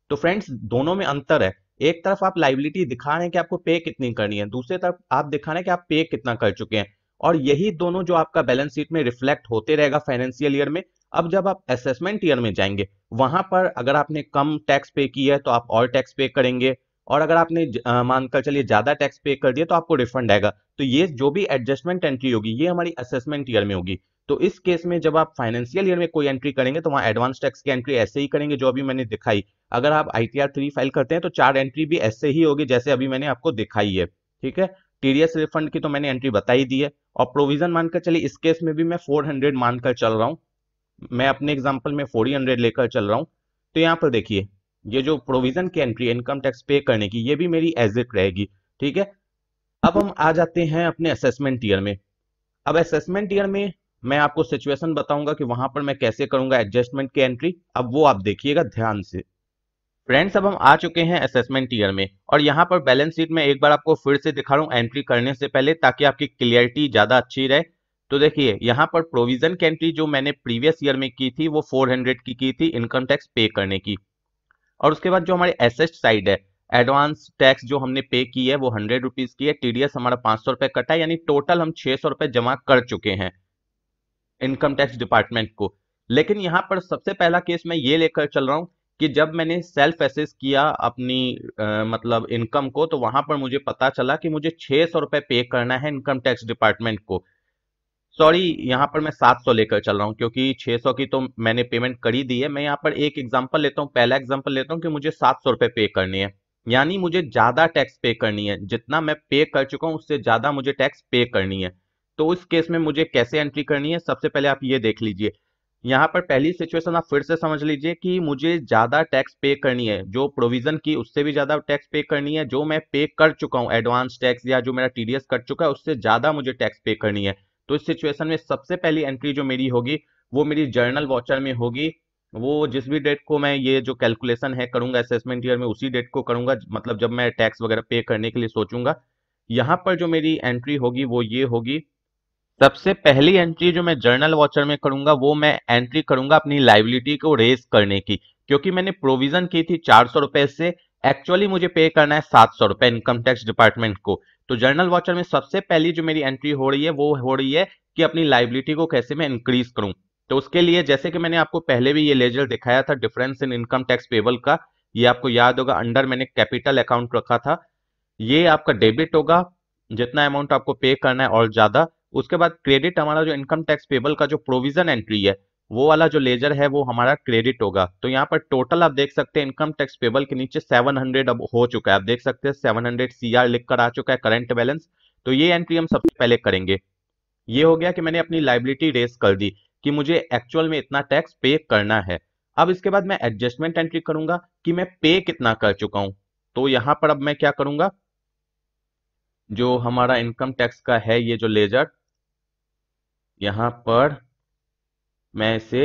तो फ्रेंड्स दोनों में अंतर है एक तरफ आप लाइबिलिटी दिखा रहे हैं कि आपको पे कितनी करनी है दूसरी तरफ आप दिखा रहे हैं कि आप पे कितना कर चुके हैं और यही दोनों जो आपका बैलेंस शीट में रिफ्लेक्ट होते रहेगा फाइनेंशियल ईयर में अब जब आप असेसमेंट ईयर में जाएंगे वहां पर अगर आपने कम टैक्स पे किया है तो आप और टैक्स पे करेंगे और अगर आपने मानकर चलिए ज्यादा टैक्स पे कर दिया तो आपको रिफंड आएगा तो ये जो भी एडजस्टमेंट एंट्री होगी ये हमारी असेसमेंट ईयर में होगी तो इस केस में जब आप फाइनेंशियल ईयर में कोई एंट्री करेंगे तो वहां एडवांस टैक्स की एंट्री ऐसे ही करेंगे जो अभी मैंने दिखाई अगर आप I T R three file करते हैं तो चार एंट्री भी ऐसे ही होगी जैसे अभी मैंने आपको दिखाई है ठीक है टीडीएस रिफंड की तो मैंने एंट्री बताई दी है और प्रोविजन मानकर चलिए इस केस में भी मैं 400 मानकर चल रहा हूँ मैं अपने एग्जाम्पल में हंड्रेड लेकर चल रहा हूँ तो यहाँ पर देखिए ये जो प्रोविजन की एंट्री इनकम टैक्स पे करने की ये भी मेरी एजिट रहेगी ठीक है अब हम आ जाते हैं अपने असेसमेंट ईयर में अब असेसमेंट ईयर में मैं आपको सिचुएशन बताऊंगा कि वहां पर मैं कैसे करूंगा एडजस्टमेंट की एंट्री अब वो आप देखिएगा ध्यान से फ्रेंड्स अब हम आ चुके हैं असेसमेंट ईयर में और यहाँ पर बैलेंस शीट में एक बार आपको फिर से दिखा रहा हूँ एंट्री करने से पहले ताकि आपकी क्लियरिटी ज़्यादा अच्छी रहे तो देखिए यहाँ पर प्रोविजन की एंट्री जो मैंने प्रीवियस ईयर में की थी वो 400 की की थी इनकम टैक्स पे करने की और उसके बाद जो हमारे एसेस्ट साइड है एडवांस टैक्स जो हमने पे की है वो हंड्रेड रुपीज़ की है टी हमारा पांच सौ कटा यानी टोटल हम छह सौ जमा कर चुके हैं इनकम टैक्स डिपार्टमेंट को लेकिन यहाँ पर सबसे पहला केस मैं ये लेकर चल रहा हूँ कि जब मैंने सेल्फ एसेस किया अपनी आ, मतलब इनकम को तो वहां पर मुझे पता चला कि मुझे छह सौ रुपए पे करना है इनकम टैक्स डिपार्टमेंट को सॉरी यहाँ पर मैं सात सौ लेकर चल रहा हूँ क्योंकि छह सौ की तो मैंने पेमेंट करी दी है मैं यहाँ पर एक एग्जाम्पल लेता हूँ पहला एग्जाम्पल लेता हूँ कि मुझे सात सौ रुपए पे करनी है यानी मुझे ज्यादा टैक्स पे करनी है जितना मैं पे कर चुका हूँ उससे ज्यादा मुझे टैक्स पे करनी है तो उस केस में मुझे कैसे एंट्री करनी है सबसे पहले आप ये देख लीजिए यहाँ पर पहली सिचुएशन आप फिर से समझ लीजिए कि मुझे ज़्यादा टैक्स पे करनी है जो प्रोविज़न की उससे भी ज़्यादा टैक्स पे करनी है जो मैं पे कर चुका हूँ एडवांस टैक्स या जो मेरा टीडीएस कट चुका है उससे ज़्यादा मुझे टैक्स पे करनी है तो इस सिचुएशन में सबसे पहली एंट्री जो मेरी होगी वो मेरी जर्नल वॉचर में होगी वो जिस भी डेट को मैं ये जो कैलकुलेशन है करूँगा असेसमेंट ईयर में उसी डेट को करूंगा मतलब जब मैं टैक्स वगैरह पे करने के लिए सोचूंगा यहाँ पर जो मेरी एंट्री होगी वो ये होगी सबसे पहली एंट्री जो मैं जर्नल वॉचर में करूंगा वो मैं एंट्री करूंगा अपनी लाइवलिटी को रेज करने की क्योंकि मैंने प्रोविजन की थी चार सौ रुपए से एक्चुअली मुझे पे करना है सात सौ रुपए इनकम टैक्स डिपार्टमेंट को तो जर्नल वॉचर में सबसे पहली जो मेरी एंट्री हो रही है वो हो रही है कि अपनी लाइबिलिटी को कैसे मैं इंक्रीज करूं तो उसके लिए जैसे कि मैंने आपको पहले भी ये लेजर दिखाया था difference in income tax payable का ये आपको याद होगा अंडर मैंने कैपिटल अकाउंट रखा था ये आपका डेबिट होगा जितना अमाउंट आपको पे करना है और ज्यादा उसके बाद क्रेडिट हमारा जो इनकम टैक्स पेबल का जो प्रोविजन एंट्री है वो वाला जो लेजर है वो हमारा क्रेडिट होगा तो यहाँ पर टोटल आप देख सकते हैं इनकम टैक्स पेबल के नीचे 700 अब हो चुका है आप देख सकते हैं 700 सीआर लिखकर आ चुका है करंट बैलेंस तो ये एंट्री हम सबसे पहले करेंगे ये हो गया कि मैंने अपनी लाइबिलिटी रेस कर दी कि मुझे एक्चुअल में इतना टैक्स पे करना है अब इसके बाद मैं एडजस्टमेंट एंट्री करूंगा कि मैं पे कितना कर चुका हूं तो यहां पर अब मैं क्या करूंगा जो हमारा इनकम टैक्स का है ये जो लेजर यहाँ पर मैं इसे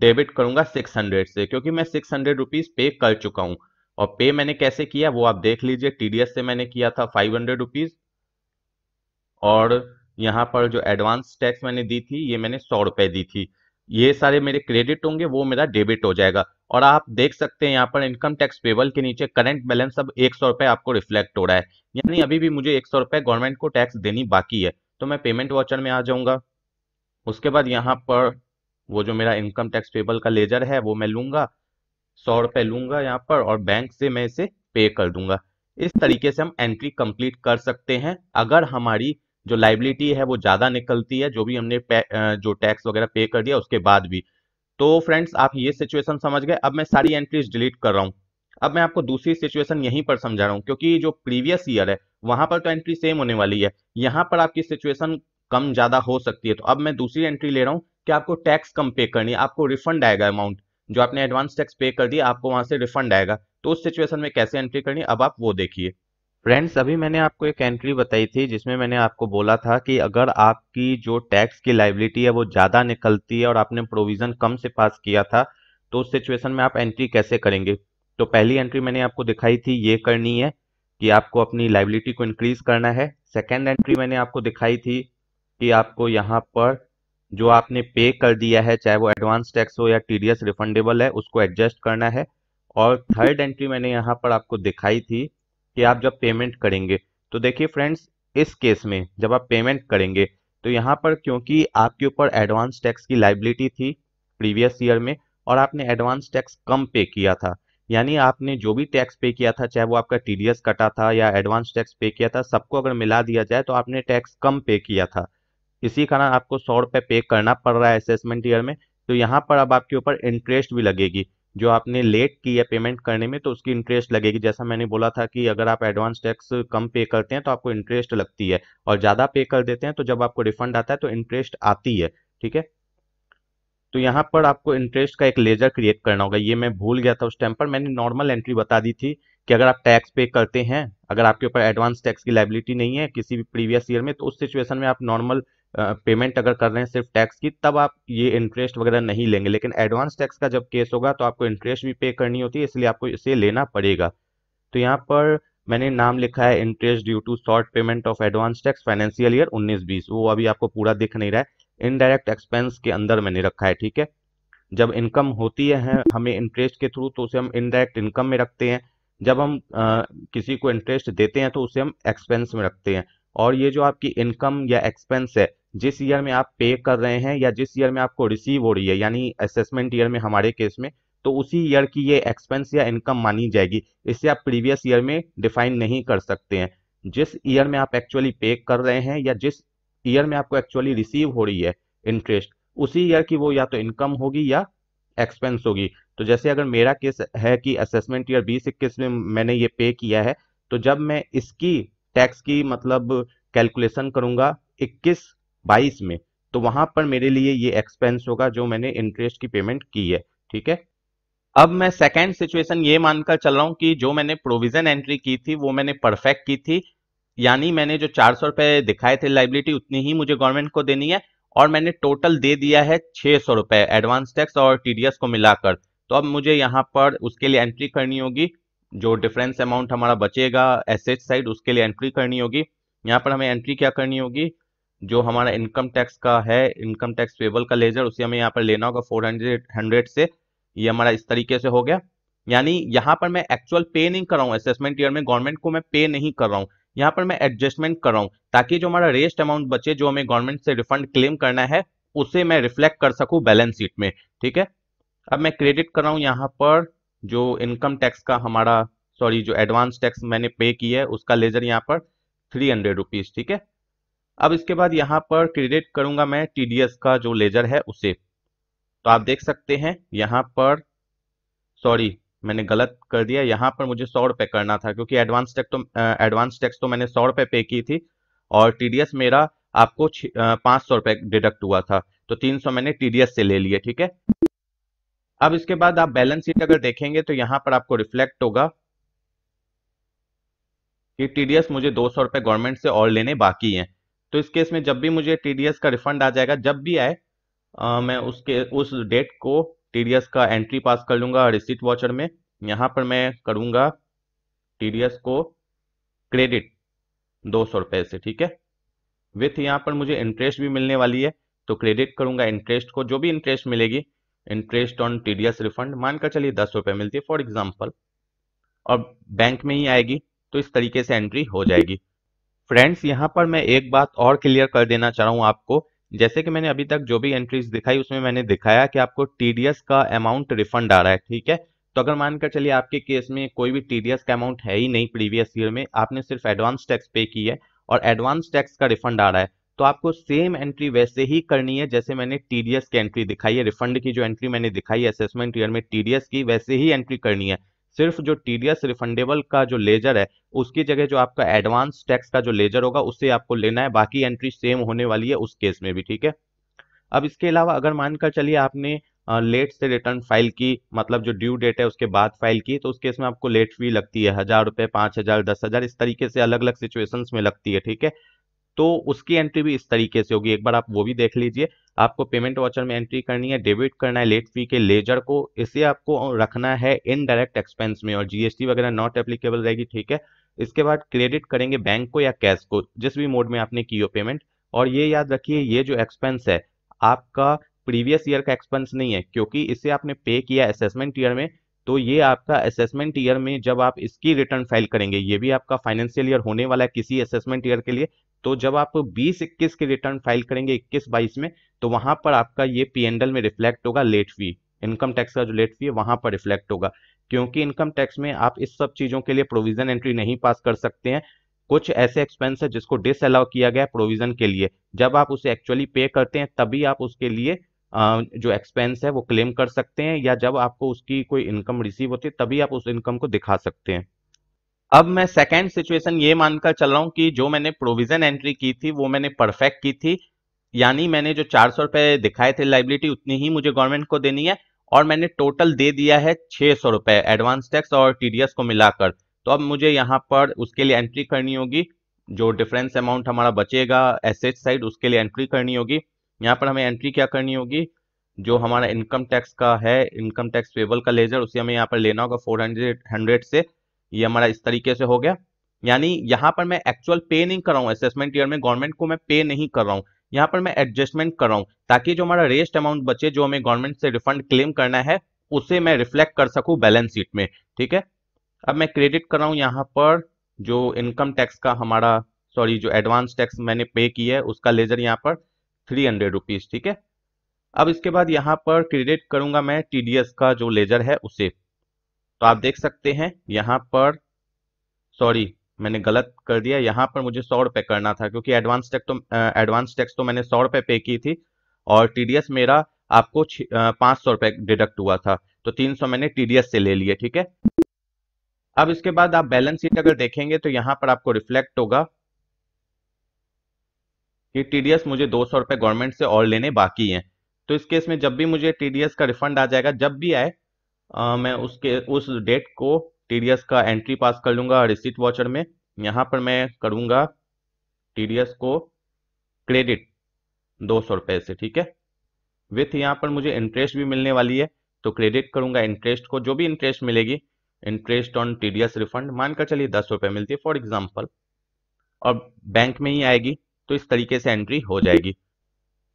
डेबिट करूंगा 600 से क्योंकि मैं 600 हंड्रेड पे कर चुका हूं और पे मैंने कैसे किया वो आप देख लीजिए टीडीएस से मैंने किया था फाइव हंड्रेड रुपीज और यहाँ पर जो एडवांस टैक्स मैंने दी थी ये मैंने सौ रुपए दी थी ये सारे मेरे क्रेडिट होंगे वो मेरा डेबिट हो जाएगा और आप देख सकते हैं यहाँ पर इनकम टैक्स पेबल के नीचे करंट बैलेंस अब एक सौ रुपए आपको रिफ्लेक्ट हो रहा है यानी अभी भी मुझे एक सौ रुपए गवर्नमेंट को टैक्स देनी बाकी है तो मैं पेमेंट वॉचर में आ जाऊंगा उसके बाद यहाँ पर वो जो मेरा इनकम टैक्स पेबल का लेजर है वो मैं लूंगा सौ रुपए लूंगा यहाँ पर और बैंक से मैं इसे पे कर दूंगा इस तरीके से हम एंट्री कंप्लीट कर सकते हैं अगर हमारी जो लाइबिलिटी है वो ज़्यादा निकलती है जो भी हमने जो टैक्स वगैरह पे कर दिया उसके बाद भी तो फ्रेंड्स आप ये सिचुएशन समझ गए अब मैं सारी एंट्रीज डिलीट कर रहा हूँ अब मैं आपको दूसरी सिचुएशन यहीं पर समझा रहा हूँ क्योंकि जो प्रीवियस ईयर है वहां पर तो एंट्री सेम होने वाली है यहाँ पर आपकी सिचुएशन कम ज़्यादा हो सकती है तो अब मैं दूसरी एंट्री ले रहा हूँ कि आपको टैक्स कम पे करनी है आपको रिफंड आएगा अमाउंट जो आपने एडवांस टैक्स पे कर दिया आपको वहां से रिफंड आएगा तो उस सिचुएशन में कैसे एंट्री करनी अब आप वो देखिए फ्रेंड्स अभी मैंने आपको एक एंट्री बताई थी जिसमें मैंने आपको बोला था कि अगर आपकी जो टैक्स की लाइबिलिटी है वो ज़्यादा निकलती है और आपने प्रोविज़न कम से पास किया था तो उस सिचुएशन में आप एंट्री कैसे करेंगे तो पहली एंट्री मैंने आपको दिखाई थी ये करनी है कि आपको अपनी लाइबिलिटी को इंक्रीज करना है सेकेंड एंट्री मैंने आपको दिखाई थी कि आपको यहाँ पर जो आपने पे कर दिया है चाहे वो एडवांस टैक्स हो या टी रिफंडेबल है उसको एडजस्ट करना है और थर्ड एंट्री मैंने यहाँ पर आपको दिखाई थी कि आप जब पेमेंट करेंगे तो देखिए फ्रेंड्स इस केस में जब आप पेमेंट करेंगे तो यहाँ पर क्योंकि आपके ऊपर एडवांस टैक्स की लाइबिलिटी थी प्रीवियस ईयर में और आपने एडवांस टैक्स कम पे किया था यानी आपने जो भी टैक्स पे किया था चाहे वो आपका टीडीएस कटा था या एडवांस टैक्स पे किया था सबको अगर मिला दिया जाए तो आपने टैक्स कम पे किया था इसी कारण आपको सौ रुपये पे करना पड़ रहा है असेसमेंट ईयर में तो यहाँ पर अब आपके ऊपर इंटरेस्ट भी लगेगी जो आपने लेट की है पेमेंट करने में तो उसकी इंटरेस्ट लगेगी जैसा मैंने बोला था कि अगर आप एडवांस टैक्स कम पे करते हैं तो आपको इंटरेस्ट लगती है और ज़्यादा पे कर देते हैं तो जब आपको रिफंड आता है तो इंटरेस्ट आती है ठीक है तो यहाँ पर आपको इंटरेस्ट का एक लेजर क्रिएट करना होगा ये मैं भूल गया था उस टाइम पर मैंने नॉर्मल एंट्री बता दी थी कि अगर आप टैक्स पे करते हैं अगर आपके ऊपर एडवांस टैक्स की लाइबिलिटी नहीं है किसी भी प्रीवियस ईयर में तो उस सिचुएशन में आप नॉर्मल पेमेंट अगर कर रहे हैं सिर्फ टैक्स की तब आप ये इंटरेस्ट वगैरह नहीं लेंगे लेकिन एडवांस टैक्स का जब केस होगा तो आपको इंटरेस्ट भी पे करनी होती है इसलिए आपको इसे लेना पड़ेगा तो यहाँ पर मैंने नाम लिखा है interest due to short payment of advance tax financial year बीस वो अभी आपको पूरा दिख नहीं रहा है इनडायरेक्ट एक्सपेंस के अंदर मैंने रखा है ठीक है जब इनकम होती है हमें इंटरेस्ट के थ्रू तो उसे हम इनडायरेक्ट इनकम में रखते हैं जब हम आ, किसी को इंटरेस्ट देते हैं तो उसे हम एक्सपेंस में रखते हैं और ये जो आपकी इनकम या एक्सपेंस है जिस ईयर में आप पे कर रहे हैं या जिस ईयर में आपको रिसीव हो रही है यानी असेसमेंट ईयर में हमारे केस में तो उसी ईयर की ये एक्सपेंस या इनकम मानी जाएगी इसे आप प्रीवियस ईयर में डिफाइन नहीं कर सकते हैं जिस ईयर में आप एक्चुअली पे कर रहे हैं या जिस ईयर में आपको एक्चुअली रिसीव हो रही है इंटरेस्ट उसी ईयर की वो या तो इनकम होगी या एक्सपेंस होगी तो जैसे अगर मेरा केस है कि असेसमेंट ईयर बीस इक्कीस में मैंने ये पे किया है तो जब मैं इसकी टैक्स की मतलब कैलकुलेशन करूंगा इक्कीस 2022 में तो वहां पर मेरे लिए ये एक्सपेंस होगा जो मैंने इंटरेस्ट की पेमेंट की है ठीक है अब मैं सेकेंड सिचुएशन ये मानकर चल रहा हूं कि जो मैंने प्रोविजन एंट्री की थी वो मैंने परफेक्ट की थी यानी मैंने जो चार सौ रुपए दिखाए थे लाइबिलिटी उतनी ही मुझे गवर्नमेंट को देनी है और मैंने टोटल दे दिया है छह सौ रुपए एडवांस टैक्स और टीडीएस को मिलाकर तो अब मुझे यहाँ पर उसके लिए एंट्री करनी होगी जो डिफरेंस अमाउंट हमारा बचेगा एसेट साइड उसके लिए एंट्री करनी होगी यहाँ पर हमें एंट्री क्या करनी होगी जो हमारा इनकम टैक्स का है इनकम टैक्स पेबल का लेजर उसे हमें यहाँ पर लेना होगा फोर हंड्रेड हंड्रेड से ये हमारा इस तरीके से हो गया यानी यहाँ पर मैं एक्चुअल पे नहीं कर रहा हूँ असेसमेंट ईयर में गवर्नमेंट को मैं पे नहीं कर रहा हूँ यहाँ पर मैं एडजस्टमेंट कर रहा हूँ ताकि जो हमारा रेस्ट अमाउंट बचे जो हमें गवर्नमेंट से रिफंड क्लेम करना है उसे मैं रिफ्लेक्ट कर सकूँ बैलेंस शीट में ठीक है अब मैं क्रेडिट कर रहा हूँ यहाँ पर जो इनकम टैक्स का हमारा सॉरी जो एडवांस टैक्स मैंने पे किया है उसका लेजर यहाँ पर थ्री हंड्रेड रुपीज़ ठीक है अब इसके बाद यहाँ पर क्रिएट करूंगा मैं टीडीएस का जो लेजर है उसे तो आप देख सकते हैं यहाँ पर सॉरी मैंने गलत कर दिया यहाँ पर मुझे सौ रुपए करना था क्योंकि एडवांस टैक्स तो एडवांस टैक्स तो मैंने सौ रुपए पे की थी और टीडीएस मेरा आपको पांच सौ रुपए डिडक्ट हुआ था तो तीन सौ मैंने टीडीएस से ले लिए ठीक है अब इसके बाद आप बैलेंस शीट अगर देखेंगे तो यहाँ पर आपको रिफ्लेक्ट होगा कि टीडीएस मुझे दो सौ गवर्नमेंट से और लेने बाकी है तो इस केस में जब भी मुझे टीडीएस का रिफंड आ जाएगा जब भी आए आ, मैं उसके उस डेट को टीडीएस का एंट्री पास कर लूंगा रिसिट वॉचर में यहां पर मैं करूंगा टीडीएस को क्रेडिट दो सौ रुपए से ठीक है विथ यहाँ पर मुझे इंटरेस्ट भी मिलने वाली है तो क्रेडिट करूंगा इंटरेस्ट को जो भी इंटरेस्ट मिलेगी interest on T D S refund मानकर चलिए दस रुपए मिलती है फॉर एग्जाम्पल और बैंक में ही आएगी तो इस तरीके से एंट्री हो जाएगी फ्रेंड्स यहाँ पर मैं एक बात और क्लियर कर देना चाह रहा हूँ आपको जैसे कि मैंने अभी तक जो भी एंट्रीज दिखाई उसमें मैंने दिखाया कि आपको टीडीएस का अमाउंट रिफंड आ रहा है ठीक है तो अगर मानकर चलिए आपके केस में कोई भी टीडीएस का अमाउंट है ही नहीं प्रीवियस ईयर में आपने सिर्फ एडवांस टैक्स पे की है और एडवांस टैक्स का रिफंड आ रहा है तो आपको सेम एंट्री वैसे ही करनी है जैसे मैंने टीडीएस की एंट्री दिखाई है रिफंड की जो एंट्री मैंने दिखाई है असेसमेंट ईयर में टीडीएस की वैसे ही एंट्री करनी है सिर्फ जो एस रिफंडेबल का जो लेजर है उसकी जगह जो आपका एडवांस टैक्स का जो लेजर होगा उससे आपको लेना है बाकी एंट्री सेम होने वाली है उस केस में भी ठीक है अब इसके अलावा अगर मानकर चलिए आपने लेट से रिटर्न फाइल की मतलब जो ड्यू डेट है उसके बाद फाइल की तो उस केस में आपको लेट फी लगती है हज़ार रुपये पांच हज़ार दस हज़ार इस तरीके से अलग अलग सिचुएशंस में लगती है ठीक है तो उसकी एंट्री भी इस तरीके से होगी एक बार आप वो भी देख लीजिए आपको पेमेंट वाचर में एंट्री करनी है डेबिट करना है लेट फी के लेजर को इसे आपको रखना है इनडायरेक्ट एक्सपेंस में और जीएसटी वगैरह नॉट एप्लीकेबल रहेगी ठीक है इसके बाद क्रेडिट करेंगे बैंक को या कैश को जिस भी मोड में आपने की हो पेमेंट और ये याद रखिए ये जो एक्सपेंस है आपका प्रीवियस ईयर का एक्सपेंस नहीं है क्योंकि इसे आपने पे किया असेसमेंट ईयर में तो ये आपका असेसमेंट ईयर में जब आप इसकी रिटर्न फाइल करेंगे ये भी आपका फाइनेंशियल ईयर होने वाला है किसी असेसमेंट ईयर के लिए तो जब आप बीस इक्कीस के रिटर्न फाइल करेंगे इक्कीस बाईस में तो वहां पर आपका ये एंडल में रिफ्लेक्ट होगा लेट फी इनकम टैक्स का जो लेट फी है वहां पर रिफ्लेक्ट होगा क्योंकि इनकम टैक्स में आप इस सब चीजों के लिए प्रोविजन एंट्री नहीं पास कर सकते हैं कुछ ऐसे एक्सपेंस है जिसको डिसअलाउ किया गया है प्रोविजन के लिए जब आप उसे एक्चुअली पे करते हैं तभी आप उसके लिए जो एक्सपेंस है वो क्लेम कर सकते हैं या जब आपको उसकी कोई इनकम रिसीव होती है तभी आप उस इनकम को दिखा सकते हैं अब मैं सेकेंड सिचुएशन ये मानकर चल रहा हूं कि जो मैंने प्रोविजन एंट्री की थी वो मैंने परफेक्ट की थी यानी मैंने जो चार सौ रुपए दिखाए थे लाइबिलिटी उतनी ही मुझे गवर्नमेंट को देनी है और मैंने टोटल दे दिया है छह सौ रुपए एडवांस टैक्स और टीडीएस को मिलाकर तो अब मुझे यहाँ पर उसके लिए एंट्री करनी होगी जो डिफरेंस अमाउंट हमारा बचेगा एसेट साइड उसके लिए एंट्री करनी होगी यहाँ पर हमें एंट्री क्या करनी होगी जो हमारा इनकम टैक्स का है इनकम टैक्स पेबल का लेजर उसे हमें यहाँ पर लेना होगा फोर हंड्रेड हंड्रेड से ये हमारा इस तरीके से हो गया यानी यहाँ पर मैं एक्चुअल पे नहीं कर रहा हूँ असेसमेंट ईयर में गवर्नमेंट को मैं पे नहीं कर रहा हूँ यहाँ पर मैं एडजस्टमेंट कर रहा हूँ ताकि जो हमारा रेस्ट अमाउंट बचे जो हमें गवर्नमेंट से रिफंड क्लेम करना है उसे मैं रिफ्लेक्ट कर सकूँ बैलेंस शीट में ठीक है अब मैं क्रेडिट कर रहा हूँ यहाँ पर जो इनकम टैक्स का हमारा सॉरी जो एडवांस टैक्स मैंने पे किया है उसका लेजर यहाँ पर थ्री हंड्रेड रुपीज़ ठीक है अब इसके बाद यहाँ पर क्रेडिट करूंगा मैं टीडीएस का जो लेजर है उसे तो आप देख सकते हैं यहाँ पर सॉरी मैंने गलत कर दिया यहाँ पर मुझे सौ रुपए करना था क्योंकि एडवांस टैक्स तो एडवांस टैक्स तो मैंने सौ रुपए पे की थी और टीडीएस मेरा आपको पांच सौ रुपए डिडक्ट हुआ था तो तीन सौ मैंने टीडीएस से ले लिए ठीक है अब इसके बाद आप बैलेंस शीट अगर देखेंगे तो यहाँ पर आपको रिफ्लेक्ट होगा कि टीडीएस मुझे दो सौ रुपये गवर्नमेंट से और लेने बाकी है तो इस केस में जब भी मुझे टीडीएस का रिफंड आ जाएगा जब भी आए आ, मैं उसके उस डेट को टी का एंट्री पास कर लूंगा रिसिट वॉचर में यहाँ पर मैं करूंगा टी को क्रेडिट दो सौ रुपए से ठीक है विथ यहाँ पर मुझे इंटरेस्ट भी मिलने वाली है तो क्रेडिट करूंगा इंटरेस्ट को जो भी इंटरेस्ट मिलेगी इंटरेस्ट ऑन टी रिफंड मानकर चलिए दस रुपये मिलती है फॉर एग्जाम्पल और बैंक में ही आएगी तो इस तरीके से एंट्री हो जाएगी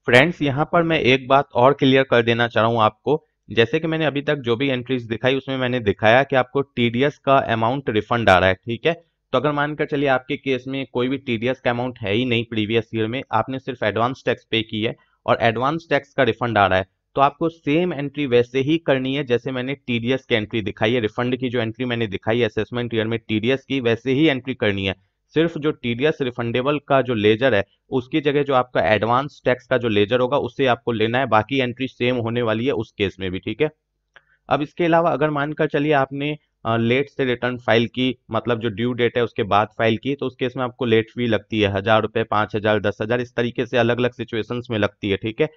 फ्रेंड्स यहाँ पर मैं एक बात और क्लियर कर देना चाह रहा हूँ आपको जैसे कि मैंने अभी तक जो भी एंट्रीज दिखाई उसमें मैंने दिखाया कि आपको टीडीएस का अमाउंट रिफंड आ रहा है ठीक है तो अगर मानकर चलिए आपके केस में कोई भी टीडीएस का अमाउंट है ही नहीं प्रीवियस ईयर में आपने सिर्फ एडवांस टैक्स पे की है और एडवांस टैक्स का रिफंड आ रहा है तो आपको सेम एंट्री वैसे ही करनी है जैसे मैंने टीडीएस की एंट्री दिखाई है रिफंड की जो एंट्री मैंने दिखाई है असेसमेंट ईयर में टीडीएस की वैसे ही एंट्री करनी है सिर्फ जो एस रिफंडेबल का जो लेजर है उसकी जगह जो आपका एडवांस टैक्स का जो लेजर होगा उससे आपको लेना है बाकी एंट्री सेम होने वाली है उस केस में भी ठीक है अब इसके अलावा अगर मानकर चलिए आपने लेट से रिटर्न फाइल की मतलब जो ड्यू डेट है उसके बाद फाइल की तो उस केस में आपको लेट फी लगती है हजार रुपये पाँच हजार दस हजार इस तरीके से अलग अलग सिचुएशंस में लगती है ठीक है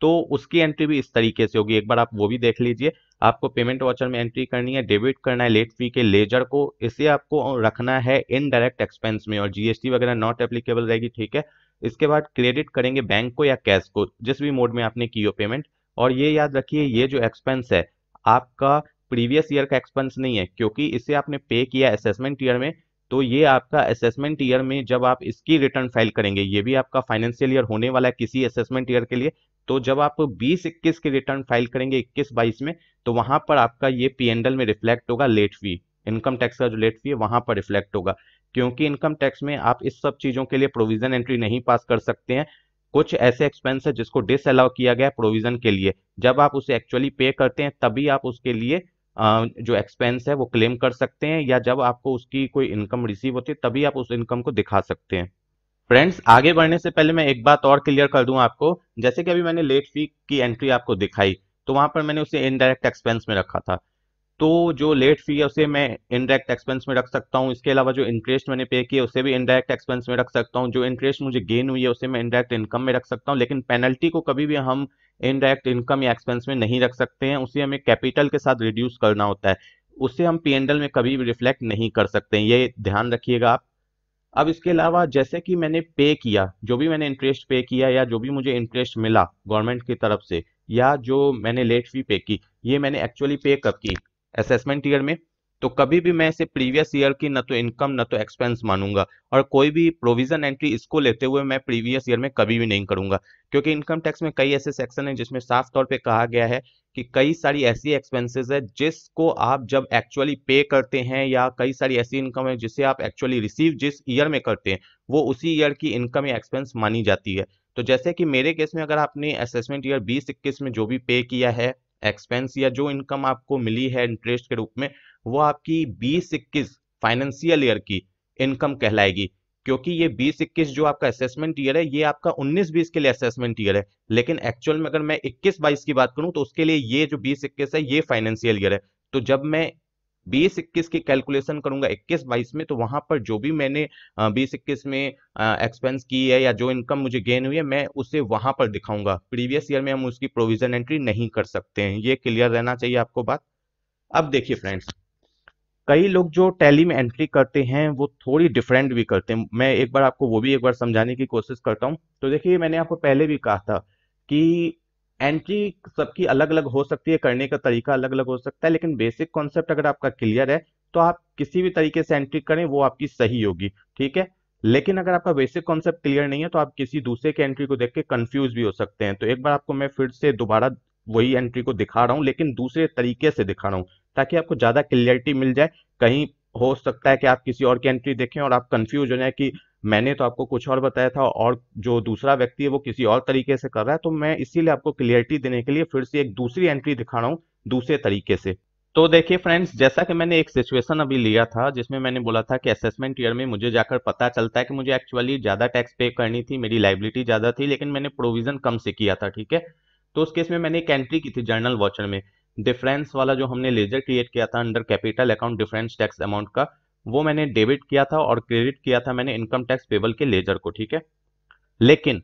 तो उसकी एंट्री भी इस तरीके से होगी एक बार आप वो भी देख लीजिए आपको पेमेंट वाचर में एंट्री करनी है डेबिट करना है लेट फी के लेजर को इसे आपको रखना है इनडायरेक्ट एक्सपेंस में और जीएसटी वगैरह नॉट एप्लीकेबल रहेगी ठीक है इसके बाद क्रेडिट करेंगे बैंक को या कैश को जिस भी मोड में आपने की हो पेमेंट और ये याद रखिए ये जो एक्सपेंस है आपका प्रीवियस ईयर का एक्सपेंस नहीं है क्योंकि इसे आपने पे किया असेसमेंट ईयर में तो ये आपका असेसमेंट ईयर में जब आप इसकी रिटर्न फाइल करेंगे ये भी आपका फाइनेंशियल ईयर होने वाला है किसी असेसमेंट ईयर के लिए तो जब आप बीस इक्कीस के रिटर्न फाइल करेंगे इक्कीस बाईस में तो वहां पर आपका ये एंडल में रिफ्लेक्ट होगा लेट फी इनकम टैक्स का जो लेट फी है वहां पर रिफ्लेक्ट होगा क्योंकि इनकम टैक्स में आप इस सब चीजों के लिए प्रोविजन एंट्री नहीं पास कर सकते हैं कुछ ऐसे एक्सपेंस है जिसको डिसअलाउ किया गया प्रोविजन के लिए जब आप उसे एक्चुअली पे करते हैं तभी आप उसके लिए जो एक्सपेंस है वो क्लेम कर सकते हैं या जब आपको उसकी कोई इनकम रिसीव होती है तभी आप उस इनकम को दिखा सकते हैं फ्रेंड्स आगे बढ़ने से पहले मैं एक बात और क्लियर कर दूं आपको जैसे कि अभी मैंने लेट फी की एंट्री आपको दिखाई तो वहां पर मैंने उसे इनडायरेक्ट एक्सपेंस में रखा था तो जो लेट फी है उसे मैं इनडायरेक्ट एक्सपेंस में रख सकता हूँ इसके अलावा जो इंटरेस्ट मैंने पे किया उसे भी इनडायरेक्ट एक्सपेंस में रख सकता हूँ जो इंटरेस्ट मुझे गेन हुई है उसे मैं इनडायरेक्ट इनकम में रख सकता हूँ लेकिन पेनल्टी को कभी भी हम इनडायरेक्ट इनकम या एक्सपेंस में नहीं रख सकते हैं उसे हमें कैपिटल के साथ रिड्यूस करना होता है उसे हम पी में कभी भी रिफ्लेक्ट नहीं कर सकते हैं ये ध्यान रखिएगा आप अब इसके अलावा जैसे कि मैंने पे किया जो भी मैंने इंटरेस्ट पे किया या जो भी मुझे इंटरेस्ट मिला गवर्नमेंट की तरफ से या जो मैंने लेट फी पे की ये मैंने एक्चुअली पे कब की असेसमेंट ईयर में तो कभी भी मैं इसे प्रीवियस ईयर की ना तो इनकम ना तो एक्सपेंस मानूंगा और कोई भी प्रोविजन एंट्री इसको लेते हुए मैं प्रीवियस ईयर में कभी भी नहीं करूंगा क्योंकि इनकम टैक्स में कई ऐसे सेक्शन हैं जिसमें साफ तौर पे कहा गया है कि कई सारी ऐसी एक्सपेंसेस है जिसको आप जब एक्चुअली पे करते हैं या कई सारी ऐसी इनकम है जिसे आप एक्चुअली रिसीव जिस ईयर में करते हैं वो उसी ईयर की इनकम या एक्सपेंस मानी जाती है तो जैसे कि मेरे केस में अगर आपने असेसमेंट ईयर बीस इक्कीस में जो भी पे किया है एक्सपेंस या जो इनकम आपको मिली है इंटरेस्ट के रूप में वो आपकी बीस इक्कीस फाइनेंशियल ईयर की इनकम कहलाएगी क्योंकि ये बीस इक्कीस जो आपका असेसमेंट ईयर है ये आपका उन्नीस बीस के लिए असेसमेंट ईयर है लेकिन एक्चुअल में अगर मैं इक्कीस बाईस की बात करूं तो उसके लिए ये जो बीस इक्कीस है ये फाइनेंशियल ईयर है तो जब मैं बीस इक्कीस की कैलकुलेशन करूंगा इक्कीस बाईस में तो वहां पर जो भी मैंने बीस इक्कीस में एक्सपेंस की है या जो इनकम मुझे गेन हुई है मैं उसे वहां पर दिखाऊंगा प्रीवियस ईयर में हम उसकी प्रोविजन एंट्री नहीं कर सकते हैं ये क्लियर रहना चाहिए आपको बात अब देखिए फ्रेंड्स कई लोग जो टैली में एंट्री करते हैं वो थोड़ी डिफरेंट भी करते हैं मैं एक बार आपको वो भी एक बार समझाने की कोशिश करता हूँ तो देखिए मैंने आपको पहले भी कहा था कि एंट्री सबकी अलग अलग हो सकती है करने का तरीका अलग अलग हो सकता है लेकिन बेसिक कॉन्सेप्ट अगर आपका क्लियर है तो आप किसी भी तरीके से एंट्री करें वो आपकी सही होगी ठीक है लेकिन अगर आपका बेसिक कॉन्सेप्ट क्लियर नहीं है तो आप किसी दूसरे के एंट्री को देख के कंफ्यूज भी हो सकते हैं तो एक बार आपको मैं फिर से दोबारा वही एंट्री को दिखा रहा हूँ लेकिन दूसरे तरीके से दिखा रहा हूँ ताकि आपको ज़्यादा क्लियरिटी मिल जाए कहीं हो सकता है कि आप किसी और की एंट्री देखें और आप कंफ्यूज हो जाए कि मैंने तो आपको कुछ और बताया था और जो दूसरा व्यक्ति है वो किसी और तरीके से कर रहा है तो मैं इसीलिए आपको क्लियरिटी देने के लिए फिर से एक दूसरी एंट्री दिखा रहा हूँ दूसरे तरीके से तो देखिए फ्रेंड्स जैसा कि मैंने एक सिचुएशन अभी लिया था जिसमें मैंने बोला था कि असेसमेंट ईयर में मुझे जाकर पता चलता है कि मुझे एक्चुअली ज़्यादा टैक्स पे करनी थी मेरी लाइबिलिटी ज़्यादा थी लेकिन मैंने प्रोविज़न कम से किया था ठीक है तो उस केस में मैंने एक एंट्री की थी जर्नल वॉचर में डिफरेंस वाला जो हमने लेजर क्रिएट किया था under capital account difference tax amount का वो मैंने डेबिट किया था और क्रेडिट किया था मैंने इनकम टैक्स पेबल के लेजर को ठीक है लेकिन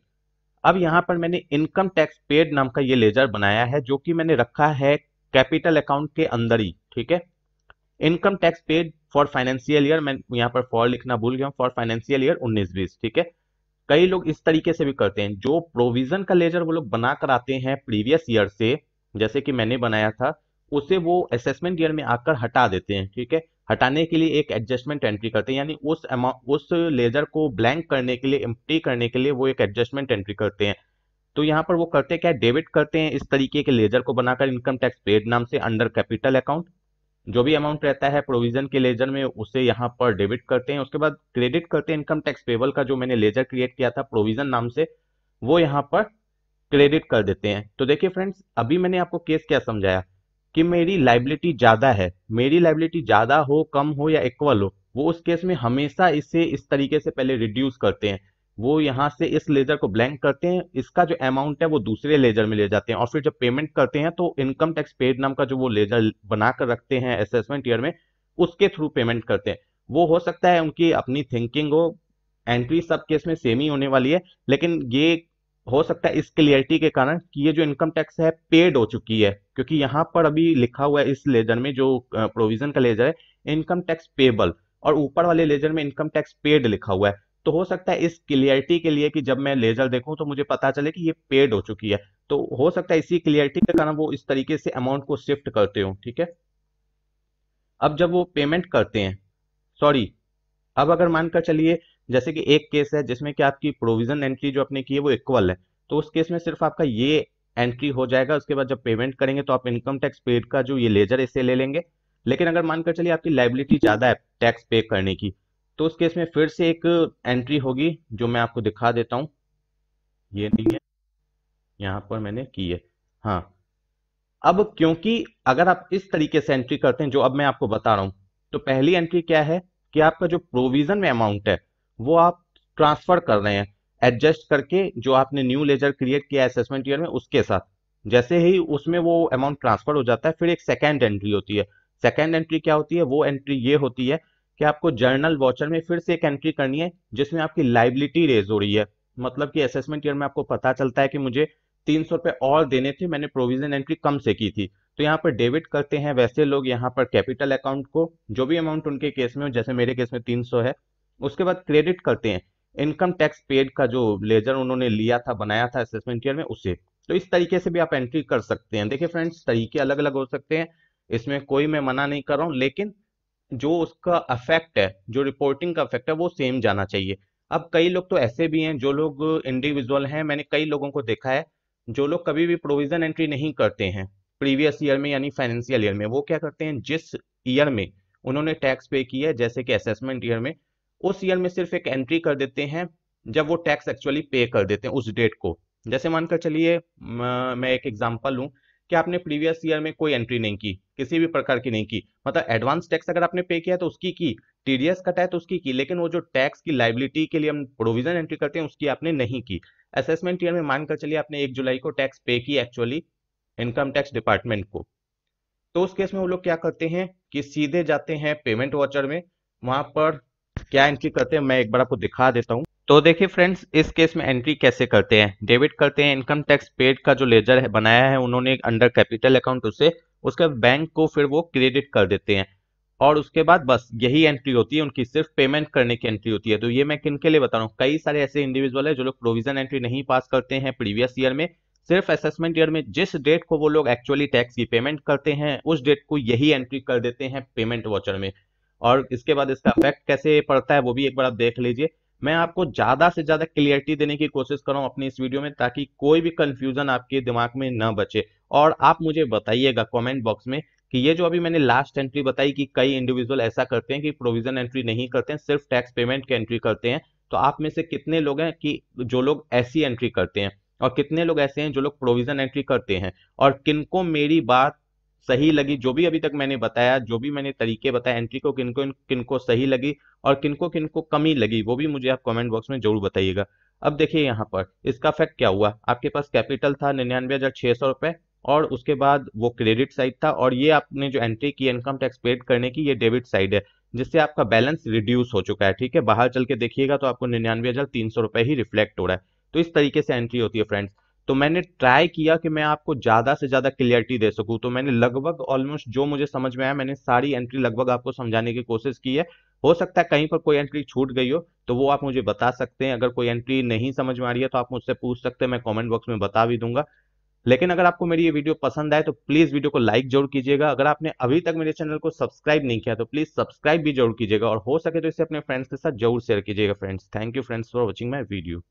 अब यहाँ पर मैंने इनकम टैक्स पेड नाम का ये लेजर बनाया है जो कि मैंने रखा है कैपिटल अकाउंट के अंदर ही ठीक है income tax paid for financial year मैं यहाँ पर फॉर लिखना भूल गया फॉर फाइनेंशियल ईयर उन्नीस बीस ठीक है कई लोग इस तरीके से भी करते हैं जो प्रोविजन का लेजर वो लोग बना कर आते हैं प्रीवियस ईयर से जैसे कि मैंने बनाया था उसे वो असेसमेंट ईयर में आकर हटा देते हैं ठीक है हटाने के लिए एक एडजस्टमेंट एंट्री करते हैं यानी उस अमाउंट उस लेजर को ब्लैंक करने के लिए एम्प्टी करने के लिए वो एक एडजस्टमेंट एंट्री करते हैं तो यहाँ पर वो करते क्या डेबिट करते हैं इस तरीके के लेजर को बनाकर इनकम टैक्स पेड नाम से अंडर कैपिटल अकाउंट जो भी अमाउंट रहता है प्रोविजन के लेजर में उसे यहाँ पर डेबिट करते हैं उसके बाद क्रेडिट करते हैं इनकम टैक्स पेबल का जो मैंने लेजर क्रिएट किया था प्रोविजन नाम से वो यहाँ पर क्रेडिट कर देते हैं तो देखिए फ्रेंड्स अभी मैंने आपको केस क्या समझाया कि मेरी लाइबिलिटी ज़्यादा है मेरी लाइबिलिटी ज़्यादा हो कम हो या इक्वल हो वो उस केस में हमेशा इसे इस तरीके से पहले रिड्यूस करते हैं वो यहाँ से इस लेजर को ब्लैंक करते हैं इसका जो अमाउंट है वो दूसरे लेजर में ले जाते हैं और फिर जब पेमेंट करते हैं तो इनकम टैक्स पेड नाम का जो वो लेजर बनाकर रखते हैं असेसमेंट ईयर में उसके थ्रू पेमेंट करते हैं वो हो सकता है उनकी अपनी थिंकिंग हो एंट्री सब केस में सेम ही होने वाली है लेकिन ये हो सकता है इस क्लियरिटी के कारण कि ये जो इनकम टैक्स है पेड हो चुकी है क्योंकि यहाँ पर अभी लिखा हुआ है इस लेजर में जो प्रोविजन का लेजर है इनकम टैक्स पेबल और ऊपर वाले लेजर में इनकम टैक्स पेड लिखा हुआ है तो हो सकता है इस क्लियरिटी के लिए कि जब मैं लेजर देखूं तो मुझे पता चले कि ये पेड हो चुकी है तो हो सकता है इसी क्लियरिटी के कारण वो इस तरीके से अमाउंट को शिफ्ट करते हो ठीक है अब जब वो पेमेंट करते हैं सॉरी अब अगर मानकर चलिए जैसे कि एक केस है जिसमें कि आपकी प्रोविजन एंट्री जो आपने की है वो इक्वल है तो उस केस में सिर्फ आपका ये एंट्री हो जाएगा उसके बाद जब पेमेंट करेंगे तो आप इनकम टैक्स पेड का जो ये लेजर इसे ले लेंगे लेकिन अगर मानकर चलिए आपकी लाइबिलिटी ज़्यादा है टैक्स पे करने की तो उस केस में फिर से एक एंट्री होगी जो मैं आपको दिखा देता हूं ये नहीं है यहाँ पर मैंने की है हाँ अब क्योंकि अगर आप इस तरीके से एंट्री करते हैं जो अब मैं आपको बता रहा हूं तो पहली एंट्री क्या है कि आपका जो प्रोविजन में अमाउंट है वो आप ट्रांसफर कर रहे हैं एडजस्ट करके जो आपने न्यू लेजर क्रिएट किया असेसमेंट ईयर में उसके साथ जैसे ही उसमें वो अमाउंट ट्रांसफर हो जाता है फिर एक सेकेंड एंट्री होती है सेकेंड एंट्री क्या होती है वो एंट्री ये होती है कि आपको जर्नल वॉचर में फिर से एक एंट्री करनी है जिसमें आपकी लाइबिलिटी रेज हो रही है मतलब कि असेसमेंट ईयर में आपको पता चलता है कि मुझे तीन सौ रुपए और देने थे मैंने प्रोविजन एंट्री कम से की थी तो यहाँ पर डेबिट करते हैं वैसे लोग यहाँ पर कैपिटल अकाउंट को जो भी अमाउंट उनके केस में हो जैसे मेरे केस में तीन सौ है उसके बाद क्रेडिट करते हैं इनकम टैक्स पेड का जो लेजर उन्होंने लिया था बनाया था असेसमेंट ईयर में उसे तो इस तरीके से भी आप एंट्री कर सकते हैं देखिए फ्रेंड्स तरीके अलग अलग हो सकते हैं इसमें कोई मैं मना नहीं कर रहा हूँ लेकिन जो उसका अफेक्ट है जो रिपोर्टिंग का अफेक्ट है वो सेम जाना चाहिए अब कई लोग तो ऐसे भी हैं जो लोग इंडिविजुअल हैं मैंने कई लोगों को देखा है जो लोग कभी भी प्रोविजन एंट्री नहीं करते हैं प्रीवियस ईयर में यानी फाइनेंशियल ईयर में वो क्या करते हैं जिस ईयर में उन्होंने टैक्स पे किया है जैसे कि असेसमेंट ईयर में उस ईयर में सिर्फ एक एंट्री कर देते हैं जब वो टैक्स एक्चुअली पे कर देते हैं उस डेट को जैसे मानकर चलिए मैं एक एग्जाम्पल लूँ कि आपने प्रीवियस ईयर में कोई एंट्री नहीं की किसी भी प्रकार की नहीं की मतलब एडवांस टैक्स अगर आपने पे किया तो उसकी की टीडीएस कटा है तो उसकी की लेकिन वो जो टैक्स की लाइबिलिटी के लिए हम प्रोविजन एंट्री करते हैं उसकी आपने नहीं की असेसमेंट ईयर में मानकर चलिए आपने एक जुलाई को टैक्स पे की एक्चुअली इनकम टैक्स डिपार्टमेंट को तो उस केस में वो लोग क्या करते हैं कि सीधे जाते हैं पेमेंट वाचर में वहां पर क्या एंट्री करते हैं मैं एक बार आपको दिखा देता हूँ तो देखिए फ्रेंड्स इस केस में एंट्री कैसे करते हैं डेबिट करते हैं इनकम टैक्स पेड का जो लेजर है बनाया है उन्होंने अंडर कैपिटल अकाउंट उसे उसके बैंक को फिर वो क्रेडिट कर देते हैं और उसके बाद बस यही एंट्री होती है उनकी सिर्फ पेमेंट करने की एंट्री होती है तो ये मैं किन के लिए बता रहा हूँ कई सारे ऐसे इंडिविजुअल है जो लोग प्रोविजन एंट्री नहीं पास करते हैं प्रीवियस ईयर में सिर्फ असेसमेंट ईयर में जिस डेट को वो लोग एक्चुअली टैक्स की पेमेंट करते हैं उस डेट को यही एंट्री कर देते हैं पेमेंट वॉचर में और इसके बाद इसका इफेक्ट कैसे पड़ता है वो भी एक बार आप देख लीजिए मैं आपको ज्यादा से ज्यादा क्लियरिटी देने की कोशिश कर रहा हूँ अपनी इस वीडियो में ताकि कोई भी कंफ्यूजन आपके दिमाग में न बचे और आप मुझे बताइएगा कमेंट बॉक्स में कि ये जो अभी मैंने लास्ट एंट्री बताई कि कई इंडिविजुअल ऐसा करते हैं कि प्रोविजन एंट्री नहीं करते हैं सिर्फ टैक्स पेमेंट की एंट्री करते हैं तो आप में से कितने लोग हैं कि जो लोग ऐसी एंट्री करते हैं और कितने लोग ऐसे हैं जो लोग प्रोविजन एंट्री करते हैं और किनको मेरी बात सही लगी जो भी अभी तक मैंने बताया जो भी मैंने तरीके बताया एंट्री को किनको किनको सही लगी और किनको किनको कमी लगी वो भी मुझे आप कमेंट बॉक्स में जरूर बताइएगा अब देखिए यहाँ पर इसका फैक्ट क्या हुआ आपके पास कैपिटल था निन्यानवे हजार छह सौ रुपए और उसके बाद वो क्रेडिट साइड था और ये आपने जो एंट्री की इनकम टैक्स पेड करने की ये डेबिट साइड है जिससे आपका बैलेंस रिड्यूस हो चुका है ठीक है बाहर चल के देखिएगा तो आपको निन्यानवे हजार तीन सौ रुपए ही रिफ्लेक्ट हो रहा है तो इस तरीके से एंट्री होती है फ्रेंड्स तो मैंने ट्राई किया कि मैं आपको ज़्यादा से ज़्यादा क्लियरिटी दे सकूं तो मैंने लगभग ऑलमोस्ट जो मुझे समझ में आया मैंने सारी एंट्री लगभग आपको समझाने की कोशिश की है हो सकता है कहीं पर कोई एंट्री छूट गई हो तो वो आप मुझे बता सकते हैं अगर कोई एंट्री नहीं समझ में आ रही है तो आप मुझसे पूछ सकते हैं मैं कॉमेंट बॉक्स में बता भी दूंगा लेकिन अगर आपको मेरी ये वीडियो पसंद आए तो प्लीज़ वीडियो को लाइक जरूर कीजिएगा अगर आपने अभी तक मेरे चैनल को सब्सक्राइब नहीं किया तो प्लीज़ सब्सक्राइब भी जरूर कीजिएगा और हो सके तो इसे अपने फ्रेंड्स के साथ जरूर शेयर कीजिएगा friends thank you friends for watching my video